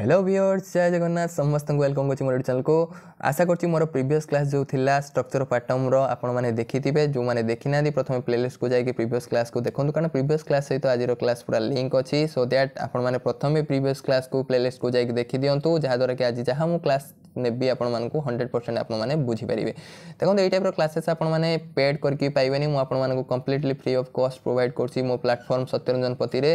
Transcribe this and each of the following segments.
hello viewers জয় জগন্নাথ সমস্ত welcome করছি মোর চ্যানেলকে আশা করছি মোর প্রিভিয়স ক্লাস যে লা স্ট্রকচর প্যাটর্নর আপনার দেখিথে যে দেখি না প্রথমে প্লেলিস্টকে যাই প্রিভিয়স ক্লাসকে দেখুন কারণ প্রিভিয়স ক্লাস সহ আজির ক্লাস পুরা লিঙ্ক অছি সো দ্যাট আপনার প্রথমে প্রিভিয়স ক্লাসকে প্লেলিস্টকে যাই দেখি দিও যাদ্বারা কি আজ যা ক্লাস ନେବି ଆପଣମାନଙ୍କୁ ହଣ୍ଡ୍ରେଡ଼ ପରସେଣ୍ଟ ଆପଣମାନେ ବୁଝିପାରିବେ ଦେଖନ୍ତୁ ଏଇ ଟାଇପ୍ର କ୍ଲାସେସ୍ ଆପଣମାନେ ପେଡ଼୍ କରିକି ପାଇବେନି ମୁଁ ଆପଣମାନଙ୍କୁ completely free of cost provide କରୁଛି ମୋ ପ୍ଲାଟଫର୍ମ ସତ୍ୟରଞ୍ଜନ ପତିରେ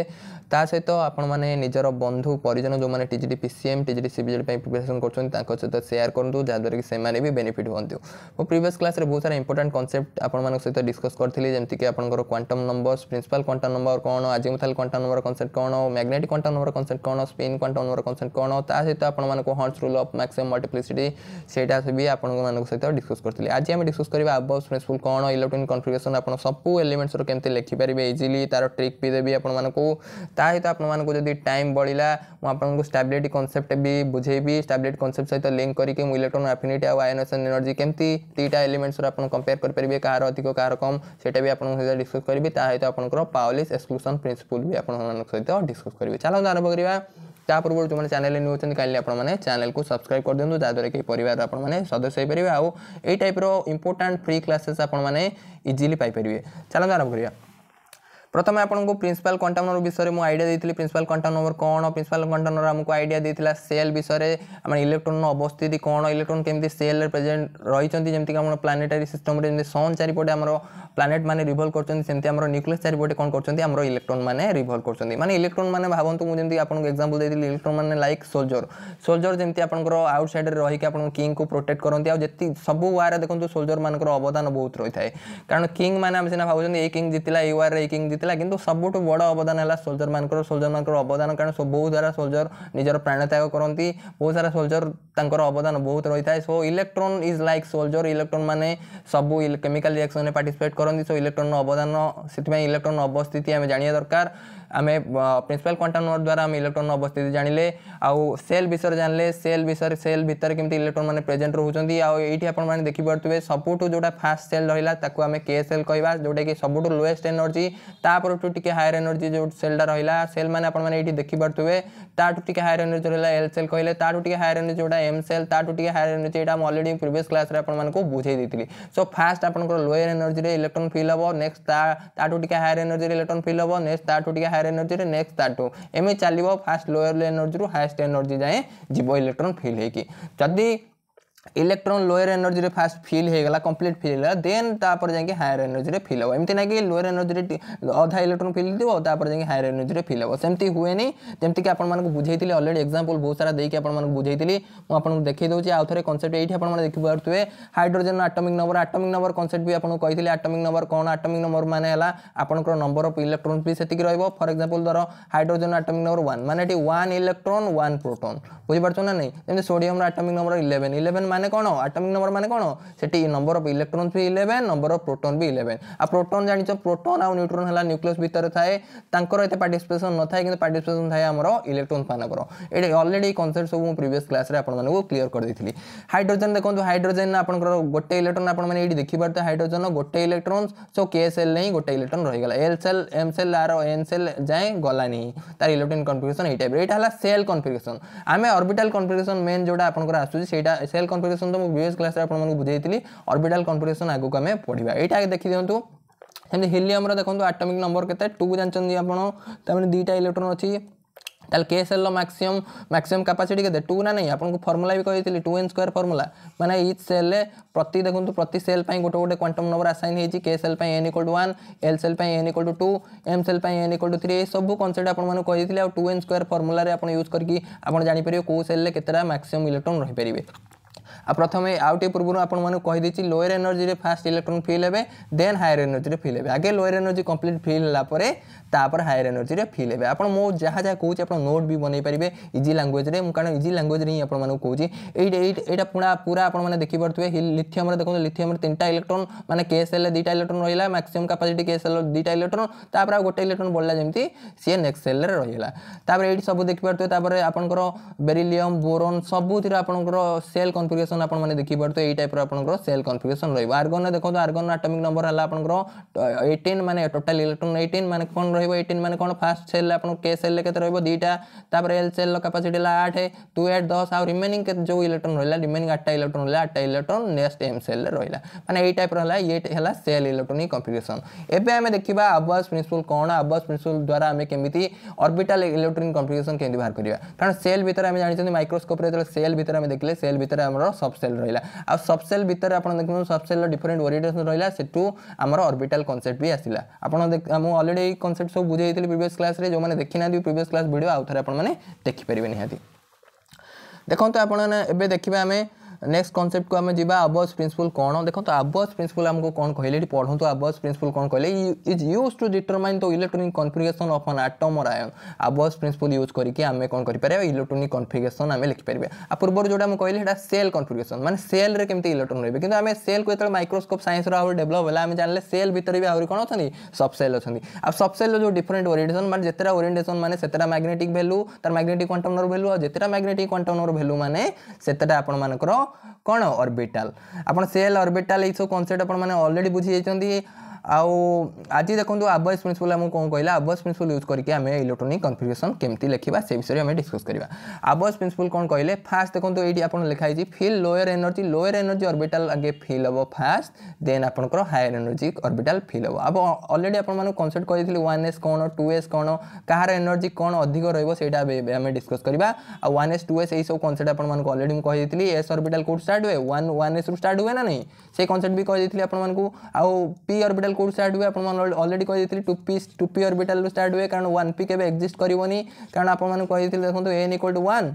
ତା ସହିତ ଆପଣମାନେ ନିଜର ବନ୍ଧୁ ପରିଜନ ଯେଉଁମାନେ T G D P C M T G D C B J D ପାଇଁ ପ୍ରିପାରେସନ୍ କରୁଛନ୍ତି ତାଙ୍କ ସହିତ ସେୟାର କରନ୍ତୁ ଯାହାଦ୍ୱାରା କି ସେମାନେ ବି ବେନିଫିଟ୍ ହୁଅନ୍ତୁ ମୁଁ ପ୍ରିଭିୟସ୍ କ୍ଲାସ୍ରେ ବହୁତ ସାରା ଇମ୍ପୋର୍ଟାଣ୍ଟ କନସେପ୍ଟ ଆପଣମାନଙ୍କ ସହିତ ଡିସ୍କସ୍ କରିଥିଲି ଯେମିତିକି ଆପଣଙ୍କର quantum numbers principal quantum number କ'ଣ ଆଜିମୁଥାଲ୍ କ୍ୱାଣ୍ଟମ୍ ନମ୍ବର କନସେପ୍ଟ କ'ଣ ମ୍ୟାଗ୍ନେଟିକ୍ କ୍ୱାଣ୍ଟମ୍ ନମ୍ବର କନସେପ୍ଟ କ'ଣ ସ୍ପିନ୍ କ୍ୱାଣ୍ଟମ୍ ନମ୍ବର କନସେପ୍ଟ କ'ଣ ତା ସହିତ ଆପଣମାନଙ୍କୁ Hund's rule of maximum multiplicity ସେଇଟା ବି ଆପଣମାନଙ୍କ ସହିତ ଡିସ୍କସ୍ କରିଥିଲି ଆଜି ଆମେ ଡିସ୍କସ୍ କରିବା ଆବଭ୍ ପ୍ରିନ୍ସିପୁଲ୍ କ'ଣ ଇଲେକ୍ଟ୍ରୋନିକ୍ କନଫିଗରେସନ୍ ଆପଣ ସବୁ ଏଲିମେଣ୍ଟସ୍ର କେମିତି ଲେଖିପାରିବେ ଇଜିଲି ତା'ର ଟ୍ରିକ୍ ବି ଦେବି ଆପଣମାନଙ୍କୁ ତା ସହିତ ଆପଣମାନଙ୍କୁ ଯଦି ଟାଇମ୍ ବଳିଲା ମୁଁ ଆପଣଙ୍କୁ ଷ୍ଟାବିଲିଟି କନସେପ୍ଟ ବି ବୁଝେଇବି ଷ୍ଟାବିଲିଟି କନସେପ୍ଟ ସହିତ ଲିଙ୍କ୍ କରିକି ମୁଁ ଇଲେକ୍ଟ୍ରୋନ୍ ଆଫିନିଟି ଆଉ ଆୟୋନେସନ୍ ଏନର୍ଜି କେମିତି ଦୁଇଟା ଏଲିମେଣ୍ଟସ୍ର ଆପଣ କମ୍ପେୟାର କରିପାରିବେ କାହାର ଅଧିକ କାହାର କମ୍ ସେଇଟା ବି ଆପଣଙ୍କ ସହିତ ଡିସ୍କସ୍ କରିବି ତା ସହିତ ଆପଣଙ୍କର ପାୱଲିସ୍ ଏକ୍ସକ୍ଲୁସନ୍ ପ୍ରିନ୍ସିପୁଲ୍ ବି ଆପଣମାନଙ୍କ ସହିତ ଡିସ୍କସ୍ କରିବି ଚାଲନ୍ତୁ ଆରମ୍ଭ କରିବା ତା ପୂର୍ବରୁ ଯେଉଁମାନେ ଚ୍ୟାନେଲ୍ରେ ନ୍ୟୁ ଅଛନ୍ତି କାଇଣ୍ଡଲି ଆପଣମାନେ ଚ୍ୟାନେଲ୍କୁ ସବସ୍କ୍ରାଇବ୍ କରିଦିଅନ୍ତୁ ଯାହାଦ୍ୱାରା କି ପରିବାରର ଆପଣମାନେ ସଦସ୍ୟ ହୋଇପାରିବେ ଆଉ ଏଇ ଟାଇପ୍ର ଇମ୍ପୋର୍ଟାଣ୍ଟ ଫ୍ରି କ୍ଲାସେସ୍ ଆପଣମାନେ ଇଜିଲି ପାଇପାରିବେ ଚାଲନ୍ତୁ ଆରମ୍ଭ କରିବା প্রথমে আপনার প্রিন্সিপাল কন্টাক্ট নম্বর বিষয়ে মু আইডিয়া দিয়ে প্রিন্সিপাল কন্টাক্ট নম্বর কোণ প্রিন্সিপাল কন্টাক্ট নম্বর আমি আইডিয়া দিয়ে সেল বিষয়ে আমার ইলেকট্রোন অবস্থিতি কোণ ইলেকট্রোন কেমি সেল প্রেজেন্ট রয়েছেন যেমি আমার প্লানেটারি সিস্টমে যেমন সন চারিপটে আমার প্লানেট মানে রিভল্ভ করছেন সেমতি আমার নিউক্লিয়াস চারিপটে কোণ করছেন আমার ইলেকট্রোন মানে রিভল্ভ করছেন মানে ইলেকট্রোন মানে ভাবন্তু মু যেমি আপনার এক্সাম্পল দিয়ে ইলেকট্রোন মানে লাইক সোলজর সোলজর যেমি আপনার আউটসাইডে রহিকি আপনার কিংকু প্রোটেক্ট করতে আজ যেত সবু ওয়ার দেখুন সোলজর মানকর অবদান বহুত রয়েছে কারণ কিং মানে আমি সিনা ভাবুছেন এই কিং জিতলা এই ওয়ার এই কিং জিতলা ହୋଇଥିଲା କିନ୍ତୁ ସବୁଠୁ ବଡ଼ ଅବଦାନ ହେଲା ସୋଲଜରମାନଙ୍କର ସୋଲଜରମାନଙ୍କର ଅବଦାନ କାରଣ ବହୁତ ସାରା ସୋଲଜର ନିଜର ପ୍ରାଣତ୍ୟାଗ କରନ୍ତି ବହୁତ ସାରା ସୋଲଜର ତାଙ୍କର ଅବଦାନ ବହୁତ ରହିଥାଏ so electron is like soldier electron ମାନେ ସବୁ କେମିକାଲ ରିଆକ୍ସନରେ ପାର୍ଟିସିପେଟ୍ କରନ୍ତି ସୋ ଇଲେକ୍ଟ୍ରନ୍ର ଅବଦାନ ସେଥିପାଇଁ ଇଲେକ୍ଟ୍ରନ୍ ଅବସ୍ଥିତି ଆମେ ଜାଣିବା ଦରକାର ଆମେ ପ୍ରିନ୍ସିପାଲ୍ କ୍ୱାଣ୍ଟମ୍ ନମ୍ବର ଦ୍ୱାରା ଆମେ ଇଲେକ୍ଟ୍ରନ୍ ଅବସ୍ଥିତି ଜାଣିଲେ ଆଉ ସେଲ୍ ବିଷୟରେ ଜାଣିଲେ ସେଲ୍ ବିଷୟରେ ସେଲ୍ ଭିତରେ କେମିତି ଇଲେକ୍ଟ୍ରନ୍ ମାନେ ପ୍ରେଜେଣ୍ଟ ରହୁଛନ୍ତି ଆଉ ଏଇଠି ଆପଣମାନେ ଦେଖିପାରୁଥିବେ ସବୁଠୁ ଯେଉଁଟା ଫାଷ୍ଟ ସେଲ୍ ରହିଲା ତାକୁ ଆମେ କେ ସେଲ୍ କହିବା ଯେଉଁଟାକି ସବୁଠୁ ଲୋଏଷ୍ଟ ଏନର୍ଜି ତାପରଠୁ ଟିକେ ହାୟର ଏନର୍ଜି ଯେଉଁ ସେଲ୍ଟା ରହିଲା ସେଲ୍ ମାନେ ଆପଣମାନେ ଏଇଠି ଦେଖିପାରୁଥିବେ ତାଠୁ ଟିକେ ହାୟର ଏନର୍ଜି ରହିଲା ଏଲ୍ ସେଲ୍ କହିଲେ ତାଠୁ ଟିକେ ହାୟର ଏନର୍ଜି ଯେଉଁଟା ଏମ୍ ସେଲ୍ ତାଠୁ ଟିକେ ହାୟର ଏନର୍ଜି ଏଇଟା ମୁଁ ଅଲରେଡ଼ି ପ୍ରିଭିୟସ୍ କ୍ଲାସ୍ରେ ଆପଣମାନଙ୍କୁ ବୁଝେଇ ଦେଇଥିଲି ସୋ ଫାଷ୍ଟ ଆପଣଙ୍କର ଲୋୟର ଏନର୍ଜିରେ ଇଲେକ୍ଟ୍ରନ୍ ଫିଲ୍ ହେବ ନେକ୍ସଟ ତାଠୁ ଟିକେ ହାୟର ଏନର୍ଜିରେ ଇଲେକ୍ଟ୍ରନ୍ ଫିଲ୍ ହେବ ନେକ୍ସଟ ତାଠୁ ଟିକେ ହାୟର ହାୟାର ଏନର୍ଜିରେ ନେକ୍ସଟ ତାଠୁ ଏମିତି ଚାଲିବ ଫାଷ୍ଟ ଲୋୟର ଏନର୍ଜିରୁ ହାଏଷ୍ଟ ଏନର୍ଜି ଯାଏଁ ଯିବ ଇଲେକ୍ଟ୍ରନ୍ ଫିଲ୍ ହେଇକି ଯଦି electron lower energy first fill होगा कम्प्लीट फिल होगा देन तापर जाए हायर एनर्जी फिल हम एमती ना कि लोअर एनर्जी अधा इलेक्ट्रोन फिल होपर जाए हायर एनर्जी फिल हम सेमती हुए जमीक आपको बुझे अलरेडी एक्जामपल बहुत सारा देखिए आपको बुझे मुझे देखी दूसरी आउ थे कनसेप्ट ये आप देखिपे hydrogen atomic number atomic number concept भी आपको कही आटमिक नंबर कौन आटमिक नंबर मैंने आपंकर नंबर अफ इलेक्ट्रोन भी से फर एक्जामपल धर हाइड्रोजेन आटमिक नंबर वन मैंने वन इलेक्ट्रोन वन प्रोटोन बुझीपार ना नहीं sodium atomic number eleven eleven মানে কোণ আটমিক নম্বর মানে কোণ সেটি নম্বর অফ ইলেকট্রন বি ইলেভেন নম্বর অফ প্রোটন বি ইলেভেন আর প্রোটন জাঁচ প্রোটন আর নিউট্রন হল নিউক্লিয়স ভিতরে থাকে তাঁর এতে পার্টিসিপেসন নথায় কিন্তু পার্টিসিপেসন থাকে আমার ইলেকট্রন মানকর এটি অলরেডি এই কনসেপ্ট সব প্রিভিয়াস ক্লাসে আপনার ক্লিয়ার করেদি হাইড্রোজেন দেখুন হাইড্রোজেন আপনার গোটে ইলেকট্রন আপনার এটি দেখিপারে হাইড্রোজেন গোটে ইলেকট্রন সো কে সেল নেই গোটে ইলেকট্রন রয়েগলা এল সেল এম সেল আর এন সেল যায় গলানি তার ইলেকট্রন কনফিগরেসন এই টাইপের এইটা হল সেল কনফিগরেসন আমি অরবিটাল কনফিগরেসন মেন যেটা আপনার আসুচি সেইটা সেল কনফিগ कनफिगरेशन तो मुझे भिवियस क्लास आपको बुझेली अर्बिटाल कनफिगरेशन आगे आम पढ़ा यहाँ आगे देखी दिखाँ जमी हिलियम देखो आटमिक नंबर के टू जानते आपने दुटा इलेक्ट्रोन अच्छी तेल के सेल मैक्सीम मैक्सीम कैपासीटी के टू ना नहीं आपको फर्मुला भी कही टू एन स्क्वयर फर्मुला मैंने इच सेल प्रति देखो प्रति सेल गोटे गोटे क्वांटम नंबर आसाइन होती K shell n equal to one L shell n equal to two M shell n equal to three सब कनसेप्ट आपको कही टू एन स्क्वयर फर्मुला आप यूज करके आप जानपर कौ सेल के मैक्सीम इलेक्ट्रोन रहीपरेंगे ଆଉ ପ୍ରଥମେ ଆଉ ଟିକେ ପୂର୍ବରୁ ଆପଣମାନଙ୍କୁ କହିଦେଇଛି ଲୋୟର ଏନର୍ଜିରେ ଫାଷ୍ଟ ଇଲେକ୍ଟ୍ରନ୍ ଫିଲ୍ ହେବେ ଦେନ୍ ହାୟର ଏନର୍ଜିରେ ଫିଲ୍ ହେବେ ଆଗେ ଲୋୟର ଏନର୍ଜି କମ୍ପ୍ଲିଟ୍ ଫିଲ୍ ହେଲା ପରେ ତାପରେ ହାୟର ଏନର୍ଜିରେ ଫିଲ୍ ହେବେ ଆପଣ ମୁଁ ଯାହା ଯାହା କହୁଛି ଆପଣ ନୋଟ୍ ବି ବନେଇ ପାରିବେ ଇଜି ଲାଙ୍ଗୁଏଜ୍ରେ ମୁଁ କାରଣ ଇଜି ଲାଙ୍ଗୁଏଜ୍ରେ ହିଁ ଆପଣମାନଙ୍କୁ କହୁଛି ଏଇଟା ଏଇଟା ପୁରା ପୁରା ଆପଣମାନେ ଦେଖିପାରୁଥିବେ ଲିଥିୟମ୍ରେ ଦେଖନ୍ତୁ ଲିଥିୟମ୍ରେ ତିନିଟା ଇଲେକ୍ଟ୍ରନ୍ ମାନେ କେସ୍ ହେଲେ ଦୁଇଟା ଇଲେକ୍ଟ୍ରନ୍ ରହିଲା ମ୍ୟାକ୍ସିମମ୍ କାପାସିଟି କେସ୍ ହେଲେ ଦୁଇଟା ଇଲେକ୍ଟ୍ରନ୍ ତାପରେ ଆଉ ଗୋଟେ ଇଲେକ୍ଟ୍ରନ୍ ବଳିଲା ଯେମିତି ସିଏ ନେକ୍ସଟ ସେଲ୍ରେ ରହିଗଲା ତାପରେ ଏଇଠି ସବୁ ଦେଖିପାରୁଥିବେ ତାପରେ ଆପଣଙ୍କର ବେରିଲିୟମ୍ ବୋରୋନ୍ ସବୁଥିରେ ଆପଣଙ୍କର ସେଲ୍ କନଫ୍ୟୁଜ୍ कनफिगुरेसन आपने देखी देखिपे यही टाइप आपर सेल रही है आर्गन देखो आर्गन आटमिक नंबर है आपको एटीन मैंने टोटाल इलेक्ट्रोन एटीन मैंने कौन रटीन मैंने कौन फास्ट सेल आप के सेल के दुईटा तापर एल सेल कैपासीट है आठ टू एट दस आउ रिमेनिंग जो इलेक्ट्रोन रहा रिमेनिंग आठटा इलेक्ट्रोन रहा आठटा इलेक्ट्रोन नेक्स्ट एम सेल रहा मैंने ये टाइप रहा ये है सेल इलेक्ट्रोनिक कनफिगुरेसन एवं आम देखा आवास प्रिंसिपल कौन आवास प्रिंसिपल द्वारा आम कमी अर्बिटाल इलेक्ट्रोनिक कनफिगुरेसन के बाहर करवा कारण सेल भितर आम जानते माइक्रोस्कोप सेल भितर आम देखे सेल भितर आम ଆମର ସବସେଲ୍ ରହିଲା ଆଉ ସବସେଲ୍ ଭିତରେ ଆପଣ ଦେଖନ୍ତୁ ସବସେଲ୍ର ଡିଫରେଣ୍ଟ ଓରିଏଣ୍ଟେସନ୍ ରହିଲା ସେଠୁ ଆମର ଅର୍ବିଟାଲ୍ କନସେପ୍ଟ ବି ଆସିଲା ଆପଣ ମୁଁ ଅଲରେଡ଼ି ଏଇ କନସେପ୍ଟ ସବୁ ବୁଝେଇଥିଲି ପ୍ରିଭିୟସ୍ କ୍ଲାସ୍ରେ ଯେଉଁମାନେ ଦେଖିନାହାନ୍ତି ପ୍ରିଭିୟସ୍ କ୍ଲାସ୍ ଭିଡ଼ିଓ ଆଉ ଥରେ ଆପଣମାନେ ଦେଖିପାରିବେ ନିହାତି ଦେଖନ୍ତୁ ଆପଣମାନେ ଏବେ ଦେଖିବା ଆମେ नेक्स्ट कनसेप्ट को आम जी आबर्स प्रिंसिपल कौन देखो आबर्स प्रिंसिपल आमको कौन कहे ये पढ़ू तो आबर्स प्रिंसिपल कौन कहे is used to determine the electronic configuration of an atom और आयन आबर्स प्रिंसिपल यूज करके आम कौन कर इलेक्ट्रोनिक कनफिगरेसन आम लिखिपर आ पूर्व जोटा मुझे सेल कनफिगरेसन मैंने सेल कमी इलेक्ट्रोन रही कि आम सेल को माइक्रोस्कोप सैंस डेवलप डेभलप है आम जाने सेल भितर भी आहरी कौन अच्छा सबसेल अच्छा आ सबसेल जो डिफरेंट ओरिएंटेसन मैंने जितना ओरिएंटेसन मैंने से मैग्नेटिक भैल्यू तार मैग्नेटिक क्वांटम नर भैल्यू आ जितना मैग्नेटिक क्वांटम भैल्यू मैंने से आपण କ'ଣ ଅର୍ବିଟାଲ ଆପଣ ସେଲ୍ ଅର୍ବିଟାଲ ଏଇସବୁ କନସେପ୍ଟ ଆପଣମାନେ ଅଲରେଡ଼ି ବୁଝିଯାଇଛନ୍ତି ଆଉ ଆଜି ଦେଖନ୍ତୁ ଆବଏସ୍ ପ୍ରିନ୍ସିପଲ୍ ଆମକୁ କ'ଣ କହିଲା ଆବଏସ୍ ପ୍ରିନ୍ସିପଲ୍ ୟୁଜ୍ କରିକି ଆମେ ଇଲେକ୍ଟ୍ରୋନିକ୍ କନଫିଗରେସନ୍ କେମିତି ଲେଖିବା ସେ ବିଷୟରେ ଆମେ ଡିସ୍କସ୍ କରିବା ଆବଏସ୍ ପ୍ରିନ୍ସିପଲ୍ କ'ଣ କହିଲେ ଫାଷ୍ଟ ଦେଖନ୍ତୁ ଏଇଠି ଆପଣ ଲେଖା ହେଇଛି fill lower energy lower energy orbital ଆଗେ ଫିଲ୍ ହେବ ଫାଷ୍ଟ ଦେନ୍ ଆପଣଙ୍କର ହାୟର୍ ଏନର୍ଜି ଅର୍ବିଟାଲ୍ ଫିଲ୍ ହେବ ଆଉ ଅଲରେଡ଼ି ଆପଣମାନଙ୍କୁ କନସେପ୍ଟ କହିଥିଲି ୱାନ୍ ଏସ୍ କ'ଣ ଟୁ ଏସ୍ କ'ଣ କାହାର ଏନର୍ଜି କ'ଣ ଅଧିକ ରହିବ ସେଇଟା ଆମେ ଡିସ୍କସ୍ କରିବା ଆଉ ୱାନ୍ ଏସ୍ ଟୁ ଏସ୍ ଏଇସବୁ କନସେପ୍ଟ ଆପଣମାନଙ୍କୁ ଅଲରେଡ଼ି ମୁଁ କହିଦେଇଥିଲି ଏସ୍ ଅର୍ବିଟାଲ୍ କେଉଁଠୁ ଷ୍ଟାର୍ଟ ହୁଏ ୱାନ୍ ୱାନ୍ ଏସ୍ରୁ ଷ୍ଟାର୍ଟ ହୁଏ ନା ନାହିଁ से कनसेप्ट भी कही आपको पी अर्बिटाल कौट स्टार्ट हुए अलरेडी कही two p two p orbital start हुए कारण वन पी के एक्जिस्ट करनी कारण आपको कही देखो एन इक्वल टू वन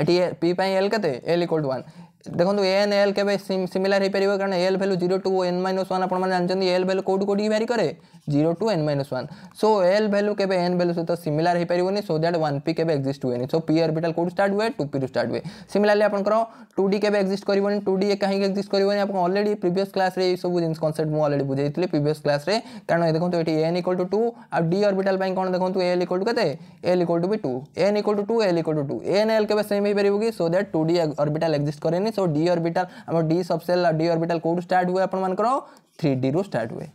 एटी पी एल के एल इक्वल टू वन देखो ए एन एल के सीमिलार हो पारे कारण l value zero to n minus one आप जानते एल भैल्यू कौट कौट की भारी कै zero to n minus one so l value के एन भैल्यू सहित सिमिलार हो पारे सो दैट वन पी के एक्जिस्ट हुए सो पी अर्बिटाल कौट स्टार्ट हुए टू पी रू स्टार्ट हुए सिमिलारली आपको टू डी के एक्जिट कर टू डी कहीं एक्जिस्ट कर अलरेडी प्रिवियस क्लास में सब जिन कनसेप्ट अलरेडी बुझे थी प्रिवियस क्लास में कारण देखो तो ये एन इक्वल टू टू आउ डी अर्बिटाल कौन देखो एल इक्वल टू कैसे इक्वल टू भी two n equal to two l equal to two n l के सेम हो पारे कि so that two d orbital exist करें जाएंगे सो डी अर्बिटाल आम डी सबसेल डी अर्बिटाल कौटू स्टार्ट हुए आपर थ्री डी रु स्टार्ट हुए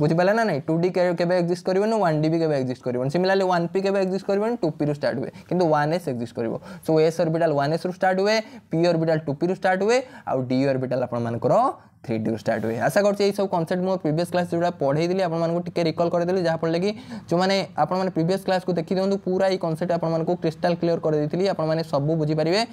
बुझीपारे ना नहीं टू डी केवे एक्जिस्ट कर वन डी भी केवे एक्जिस्ट कर सिमिलरली वन पी के एक्जिस्ट कर टू पी रु स्टार्ट हुए किंतु वन एस एक्जिस्ट कर so s orbital one s रु स्टार्ट हुए पी अर्बिटाल टू पी रु स्टार्ट हुए आउ डी अर्बिटाल आपर थ्री डी स्टार्ट हुए आशा करुँच यही सब कनसेप्ट मुझे प्रिवियस क्लास जोड़ा पढ़ेली आपटे रिकल करदेली जहाँफल कि जो मैंने आपने प्रिवियस क्लास को देखी दिखाँ पूरा ये कनसेप्ट आपको क्रिस्टाल क्लीयर करदे आप सब बुझीपारे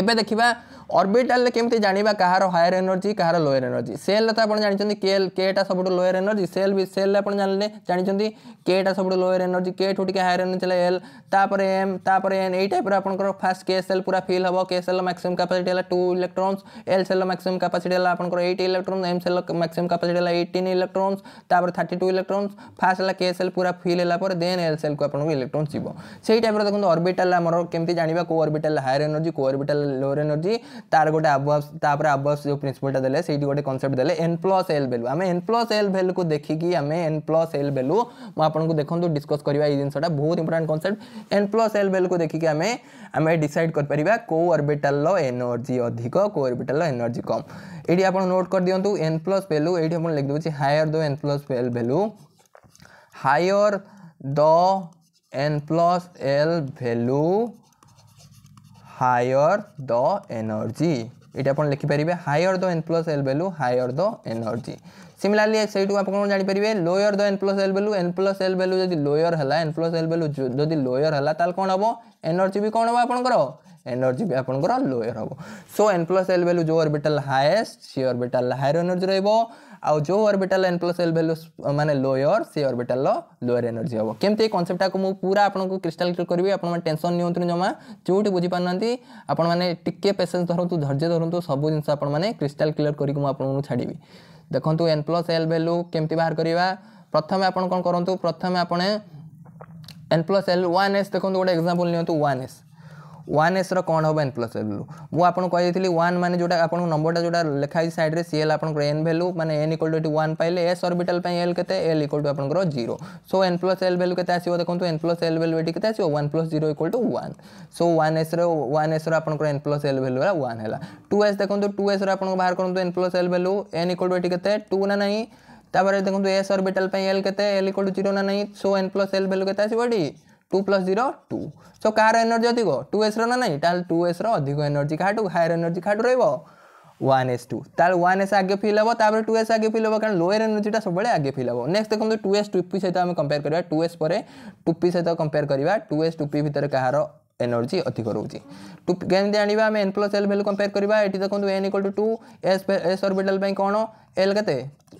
एवं देखा ଅର୍ବିଟାଲରେ କେମିତି ଜାଣିବା କାହାର ହାୟର ଏନର୍ଜି କାହାର ଲୋୟର ଏନର୍ଜି ସେଲ୍ରେ ତ ଆପଣ ଜାଣିଛନ୍ତି କେଏଲ୍ କେଟା ସବୁଠୁ ଲୋୟର ଏନର୍ଜି ସେଲ୍ ବି ସେଲ୍ରେ ଆପଣ ଜାଣିଲେ ଜାଣିଛନ୍ତି କେଟା ସବୁଠୁ ଲୋୟର ଏନର୍ଜି କେଠୁ ଟିକେ ହାୟର ଏନର୍ଜି ହେଲା ଏଲ୍ ତାପରେ ଏମ୍ ତାପରେ ଏନ୍ ଏଇ ଟାଇପ୍ର ଆପଣଙ୍କର ଫାଷ୍ଟ କେ ସେଲ୍ ପୁରା ଫିଲ୍ ହେବ କେ ସେଲ୍ର ମ୍ୟାକ୍ସିମମ୍ କାପାସିଟି ହେଲା ଟୁ ଇଲେକ୍ଟ୍ରନ୍ସ ଏଲ୍ ସେଲ୍ର ମ୍ୟାକ୍ସିମମ୍ କାପାସିଟି ହେଲା ଆପଣଙ୍କର ଏଇଟ୍ ଇଲେକ୍ଟ୍ରନ୍ସ ଏମ୍ ସେଲ୍ର ମ୍ୟାକ୍ସିମମ୍ କାପାସିଟି ହେଲା ଏଇଟିନ୍ ଇଲେକ୍ଟ୍ରନ୍ସ ତାପରେ ଥାର୍ଟି ଟୁ ଇଲେକ୍ଟ୍ରନ୍ସ ଫାଷ୍ଟ ହେଲା କେ ସେଲ୍ ପୁରା ଫିଲ୍ ହେଲା ପରେ ଦେନ୍ ଏଲ୍ ସେଲ୍କୁ ଆପଣଙ୍କୁ ଇଲେକ୍ଟ୍ରନ୍ସ ଯିବ ସେଇ ଟାଇପ୍ର ଦେଖନ୍ତୁ ଅର୍ବିଟାଲ୍ ଆମର କେମିତି ଜାଣିବା କେଉଁ ଅର୍ବିଟାଲ୍ ହାୟର ଏନର୍ଜି କେଉଁ ଅର୍ବିଟାଲ୍ ଲୋୟର ଏନର୍ଜି তার গোটে আবহাব তাপরে আবহাব যে প্রিন্সিপলটা দেলে সেইটি গোটে কনসেপ্ট দেলে এন প্লস এল ভ্যালু আমি এন প্লস এল ভ্যালুকে দেখিকি আমি এন প্লস এল ভ্যালু মু আপনার দেখুন ডিসকস করা এই জিনিসটা বহুত important concept N plus L ভ্যালুকে দেখিকি আমি আমি ডিসাইড করিপারা কেউ অরবিটাল এনর্জি অধিক কেউ অরবিটাল এনর্জি কম এটি আপনার নোট করে দিও এন প্লস ভ্যালু এইটি আপনার লিখিদেছি higher the N plus L value higher the N plus L value higher the energy এটা আপনার লিখিপারে higher the N plus L value higher the energy similarly সেইটু আপনার জাঁপারে lower the N plus L value N plus L value যদি lower হল N plus L value যদি lower হল তাহলে কম হব এনর্জি বি কম হব আপনার এনর্জি বি আপনার লোয়র হব so N plus L value যে অরবিটাল হায়েস্ট সি অরবিটাল হাইর এনর্জি রহব आउ जो orbital N plus L value ମାନେ ଲୋୟର ସେ ଅର୍ବିଟାଲର ଲୋୟର ଏନର୍ଜି ହେବ କେମିତି ଏଇ କନସେପ୍ଟଟାକୁ ମୁଁ ପୁରା ଆପଣଙ୍କୁ କ୍ରିଷ୍ଟାଲ କ୍ଲିୟର କରିବି ଆପଣମାନେ ଟେନସନ୍ ନିଅନ୍ତୁନି ଜମା ଯେଉଁଠି ବୁଝିପାରୁନାହାନ୍ତି ଆପଣମାନେ ଟିକେ ପେସେନ୍ସ ଧରନ୍ତୁ ଧୈର୍ଯ୍ୟ ଧରନ୍ତୁ ସବୁ ଜିନିଷ ଆପଣମାନେ କ୍ରିଷ୍ଟାଲ କ୍ଲିୟର କରିକି ମୁଁ ଆପଣଙ୍କୁ ଛାଡ଼ିବି ଦେଖନ୍ତୁ ଏନ୍ ପ୍ଲସ୍ ଏଲ୍ ଭାଲ୍ୟୁ କେମିତି ବାହାର କରିବା ପ୍ରଥମେ ଆପଣ କ'ଣ କରନ୍ତୁ ପ୍ରଥମେ ଆପଣ N plus L one S ଦେଖନ୍ତୁ ଗୋଟେ ଏକ୍ଜାମ୍ପଲ୍ ନିଅନ୍ତୁ ୱାନ୍ ଏସ୍ ওয়ান এসর କ'ଣ ହେବ ଏନ୍ ପ୍ଲସ୍ ଭ୍ୟାଲ୍ୟୁ ମୁଁ ଆପଣଙ୍କୁ କହିଦେଇଥିଲି ୱାନ୍ ମାନେ ଯେଉଁଟା ଆପଣଙ୍କ ନମ୍ବରଟା ଯେଉଁଟା ଲେଖା ହେଇଛି ସାଇଡ଼୍ରେ ସିଏ ହେଲା ଆପଣଙ୍କର ଏନ୍ ଭ୍ୟାଲ୍ୟୁ ମାନେ ଏନ୍ ଇକ୍ୱାଲ୍ ଟୁ ଏଠି ୱାନ୍ ପାଇଲେ ଏସ୍ ଅର୍ବିଟାଲ୍ ପାଇଁ ଏଲ୍ କେତେ ଏଲ୍ ଇକ୍ୱାଲ୍ ଟୁ ଆପଣଙ୍କର zero so N plus L value କେତେ ଆସିବ ଦେଖନ୍ତୁ ଏନ୍ ପ୍ଲସ୍ ଏଲ୍ ଭ୍ୟାଲ୍ୟୁ ଏଠି କେତେ ଆସିବ one plus zero equal to one so one ଏସ୍ର ୱାନ୍ ଏସ୍ର ଆପଣଙ୍କର ଏନ୍ ପ୍ଲସ୍ ଏଲ୍ ଭ୍ୟାଲ୍ୟୁ ହେଲା ୱାନ୍ ହେଲା ଟୁ ଏସ୍ ଦେଖନ୍ତୁ ଟୁ ଏସ୍ର ଆପଣଙ୍କ ବାହାର କରନ୍ତୁ N plus L value N equal to ଏଠି କେତେ ଟୁ ନା ନାହିଁ ତାପରେ ଦେଖନ୍ତୁ ଏସ୍ ଅର୍ବିଟାଲ୍ ପାଇଁ ଏଲ୍ କେତେ ଏଲ୍ ଇକ୍ୱାଲ୍ ଟୁ ଜିରୋ ନା ନାହିଁ so N plus L value କେତେ ଆସିବ ଏଠି two plus zero two so କାହାର ଏନର୍ଜି ଅଧିକ ଟୁ ଏସ୍ର ନା ନାହିଁ ତାହେଲେ ଟୁ ଏସ୍ର ଅଧିକ ଏନର୍ଜି କାହାଠୁ ହାୟର ଏନର୍ଜି କାହାଠୁ ରହିବ ওয়ান এস টু তাহলে ওয়ান এস আগে ফিল হব তাপরে টু এস আগে ফিল হব কারণ লোয়ের এনর্জিটা সবুলে আগে ফিল হব নেক্সট দেখুন টু এস টু পি সহ আমি কম্পেয়ার করা টু এস পরে টু পি সহ কম্পেয়ার করা টু এস টু পি ভিতরে কাহার एनर्जी अधिक रोचे टू केमी आने आम n plus L value compare करवा देखो n equal to two s s orbital कौन एल के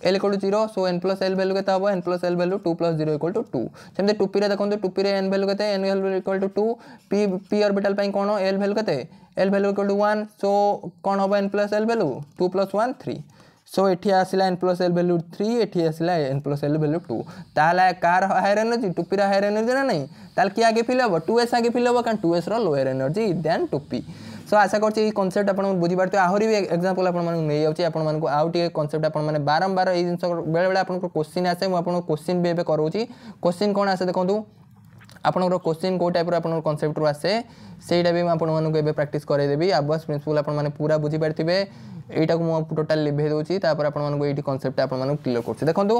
L equal to zero so n plus L value के हम N plus L value two plus zero equal to two सेमती two p देखते two p n value के n value equal to two P P orbital कौन L value के L value equal to one so कौन हम N plus L value two plus one three so ये आसला N plus L value three एटी आसला N plus L value two ताला कार हायर एनर्जी टुपीर हायर एनर्जी ना नहीं किए आगे फिल हम टू एस आगे फिल हम कारण two S lower energy than two P so आशा कर कनसेप्ट आप बुझीपारे आहरी भी एक्जामपल आपको आपको आउ टे कनसेप्ट आप बारंबार ये जिन बेले बेले आपको क्वेश्चन आसे मुझे क्वेश्चन भी एवं करोची क्वेश्चन कौन आसे देखूँ ଆପଣଙ୍କର କୋଶ୍ଚିନ୍ କେଉଁ ଟାଇପ୍ର ଆପଣଙ୍କ କନସେପ୍ଟରୁ ଆସେ ସେଇଟା ବି ମୁଁ ଆପଣମାନଙ୍କୁ ଏବେ ପ୍ରାକ୍ଟିସ୍ କରାଇଦେବି ଆବାସ ପ୍ରିନ୍ସିପୁଲ୍ ଆପଣମାନେ ପୁରା ବୁଝିପାରିଥିବେ ଏଇଟାକୁ ମୁଁ ଟୋଟାଲ୍ ଲିଭେଇ ଦେଉଛି ତାପରେ ଆପଣମାନଙ୍କୁ ଏଇଠି କନସେପ୍ଟଟା ଆପଣମାନଙ୍କୁ କ୍ଲିୟର୍ କରୁଛି ଦେଖନ୍ତୁ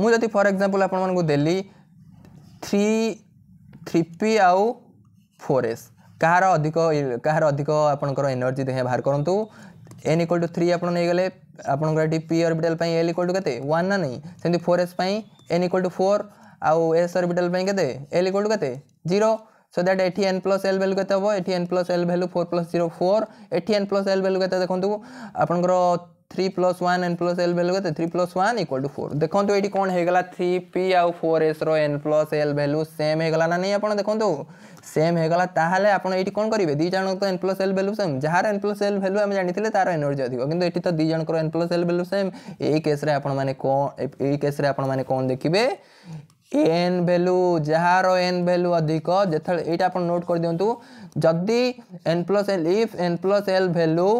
ମୁଁ ଯଦି ଫର୍ ଏକ୍ଜାମ୍ପଲ୍ ଆପଣମାନଙ୍କୁ ଦେଲି থ্রি থ্রি পি আউ ফোর এস কাহার অধিক কাহার অধিক আপনার এনর্জি দেখে বাহার করতু এন ইকোল টু থ্রি আপনার নিয়ে গেলে আপনার এটি P orbital L equal to কেতে ওয়ান না নাই সেমি four S N equal to four आउ S orbital L equal to केते जीरो सो दैट एटी एन प्लस एल भैल्यू के हम एटी N plus L value four plus zero four eighty N plus L value के देखो आपंकर three plus one N plus L value के three plus one equal to four देखो ये कौन होगा थ्री पी आउ four S N plus L value same होगा ना नहीं आप देखो सेम होगा ताहले आप ये कौन करेंगे दुई जन तो N plus L value same जार एन प्लस एल भैल्यू आम जानते तार एनर्जी अधिक कि दुई जन N plus L value same ये केस्रे आप केस्रे आप देखिए এন ভ্যালু যার এন ভ্যালু অধিক যেতবে এইটা আপনার নোট করে দিও যদি N plus L if N plus L value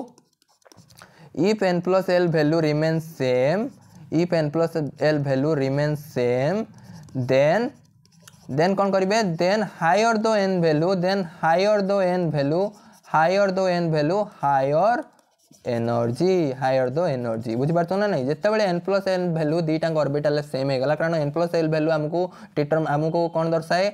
if N plus L value remain same if N plus L value remain same then দেন কোন করবে then higher the N value then higher the N value higher the N value higher energy higher the energy বুঝিপারছ না নাই যেতবে N plus L value দুইটাঙ্ক orbital same হয়ে কারণ N plus L value আমি টিটর আমি কোণ দর্শায়ে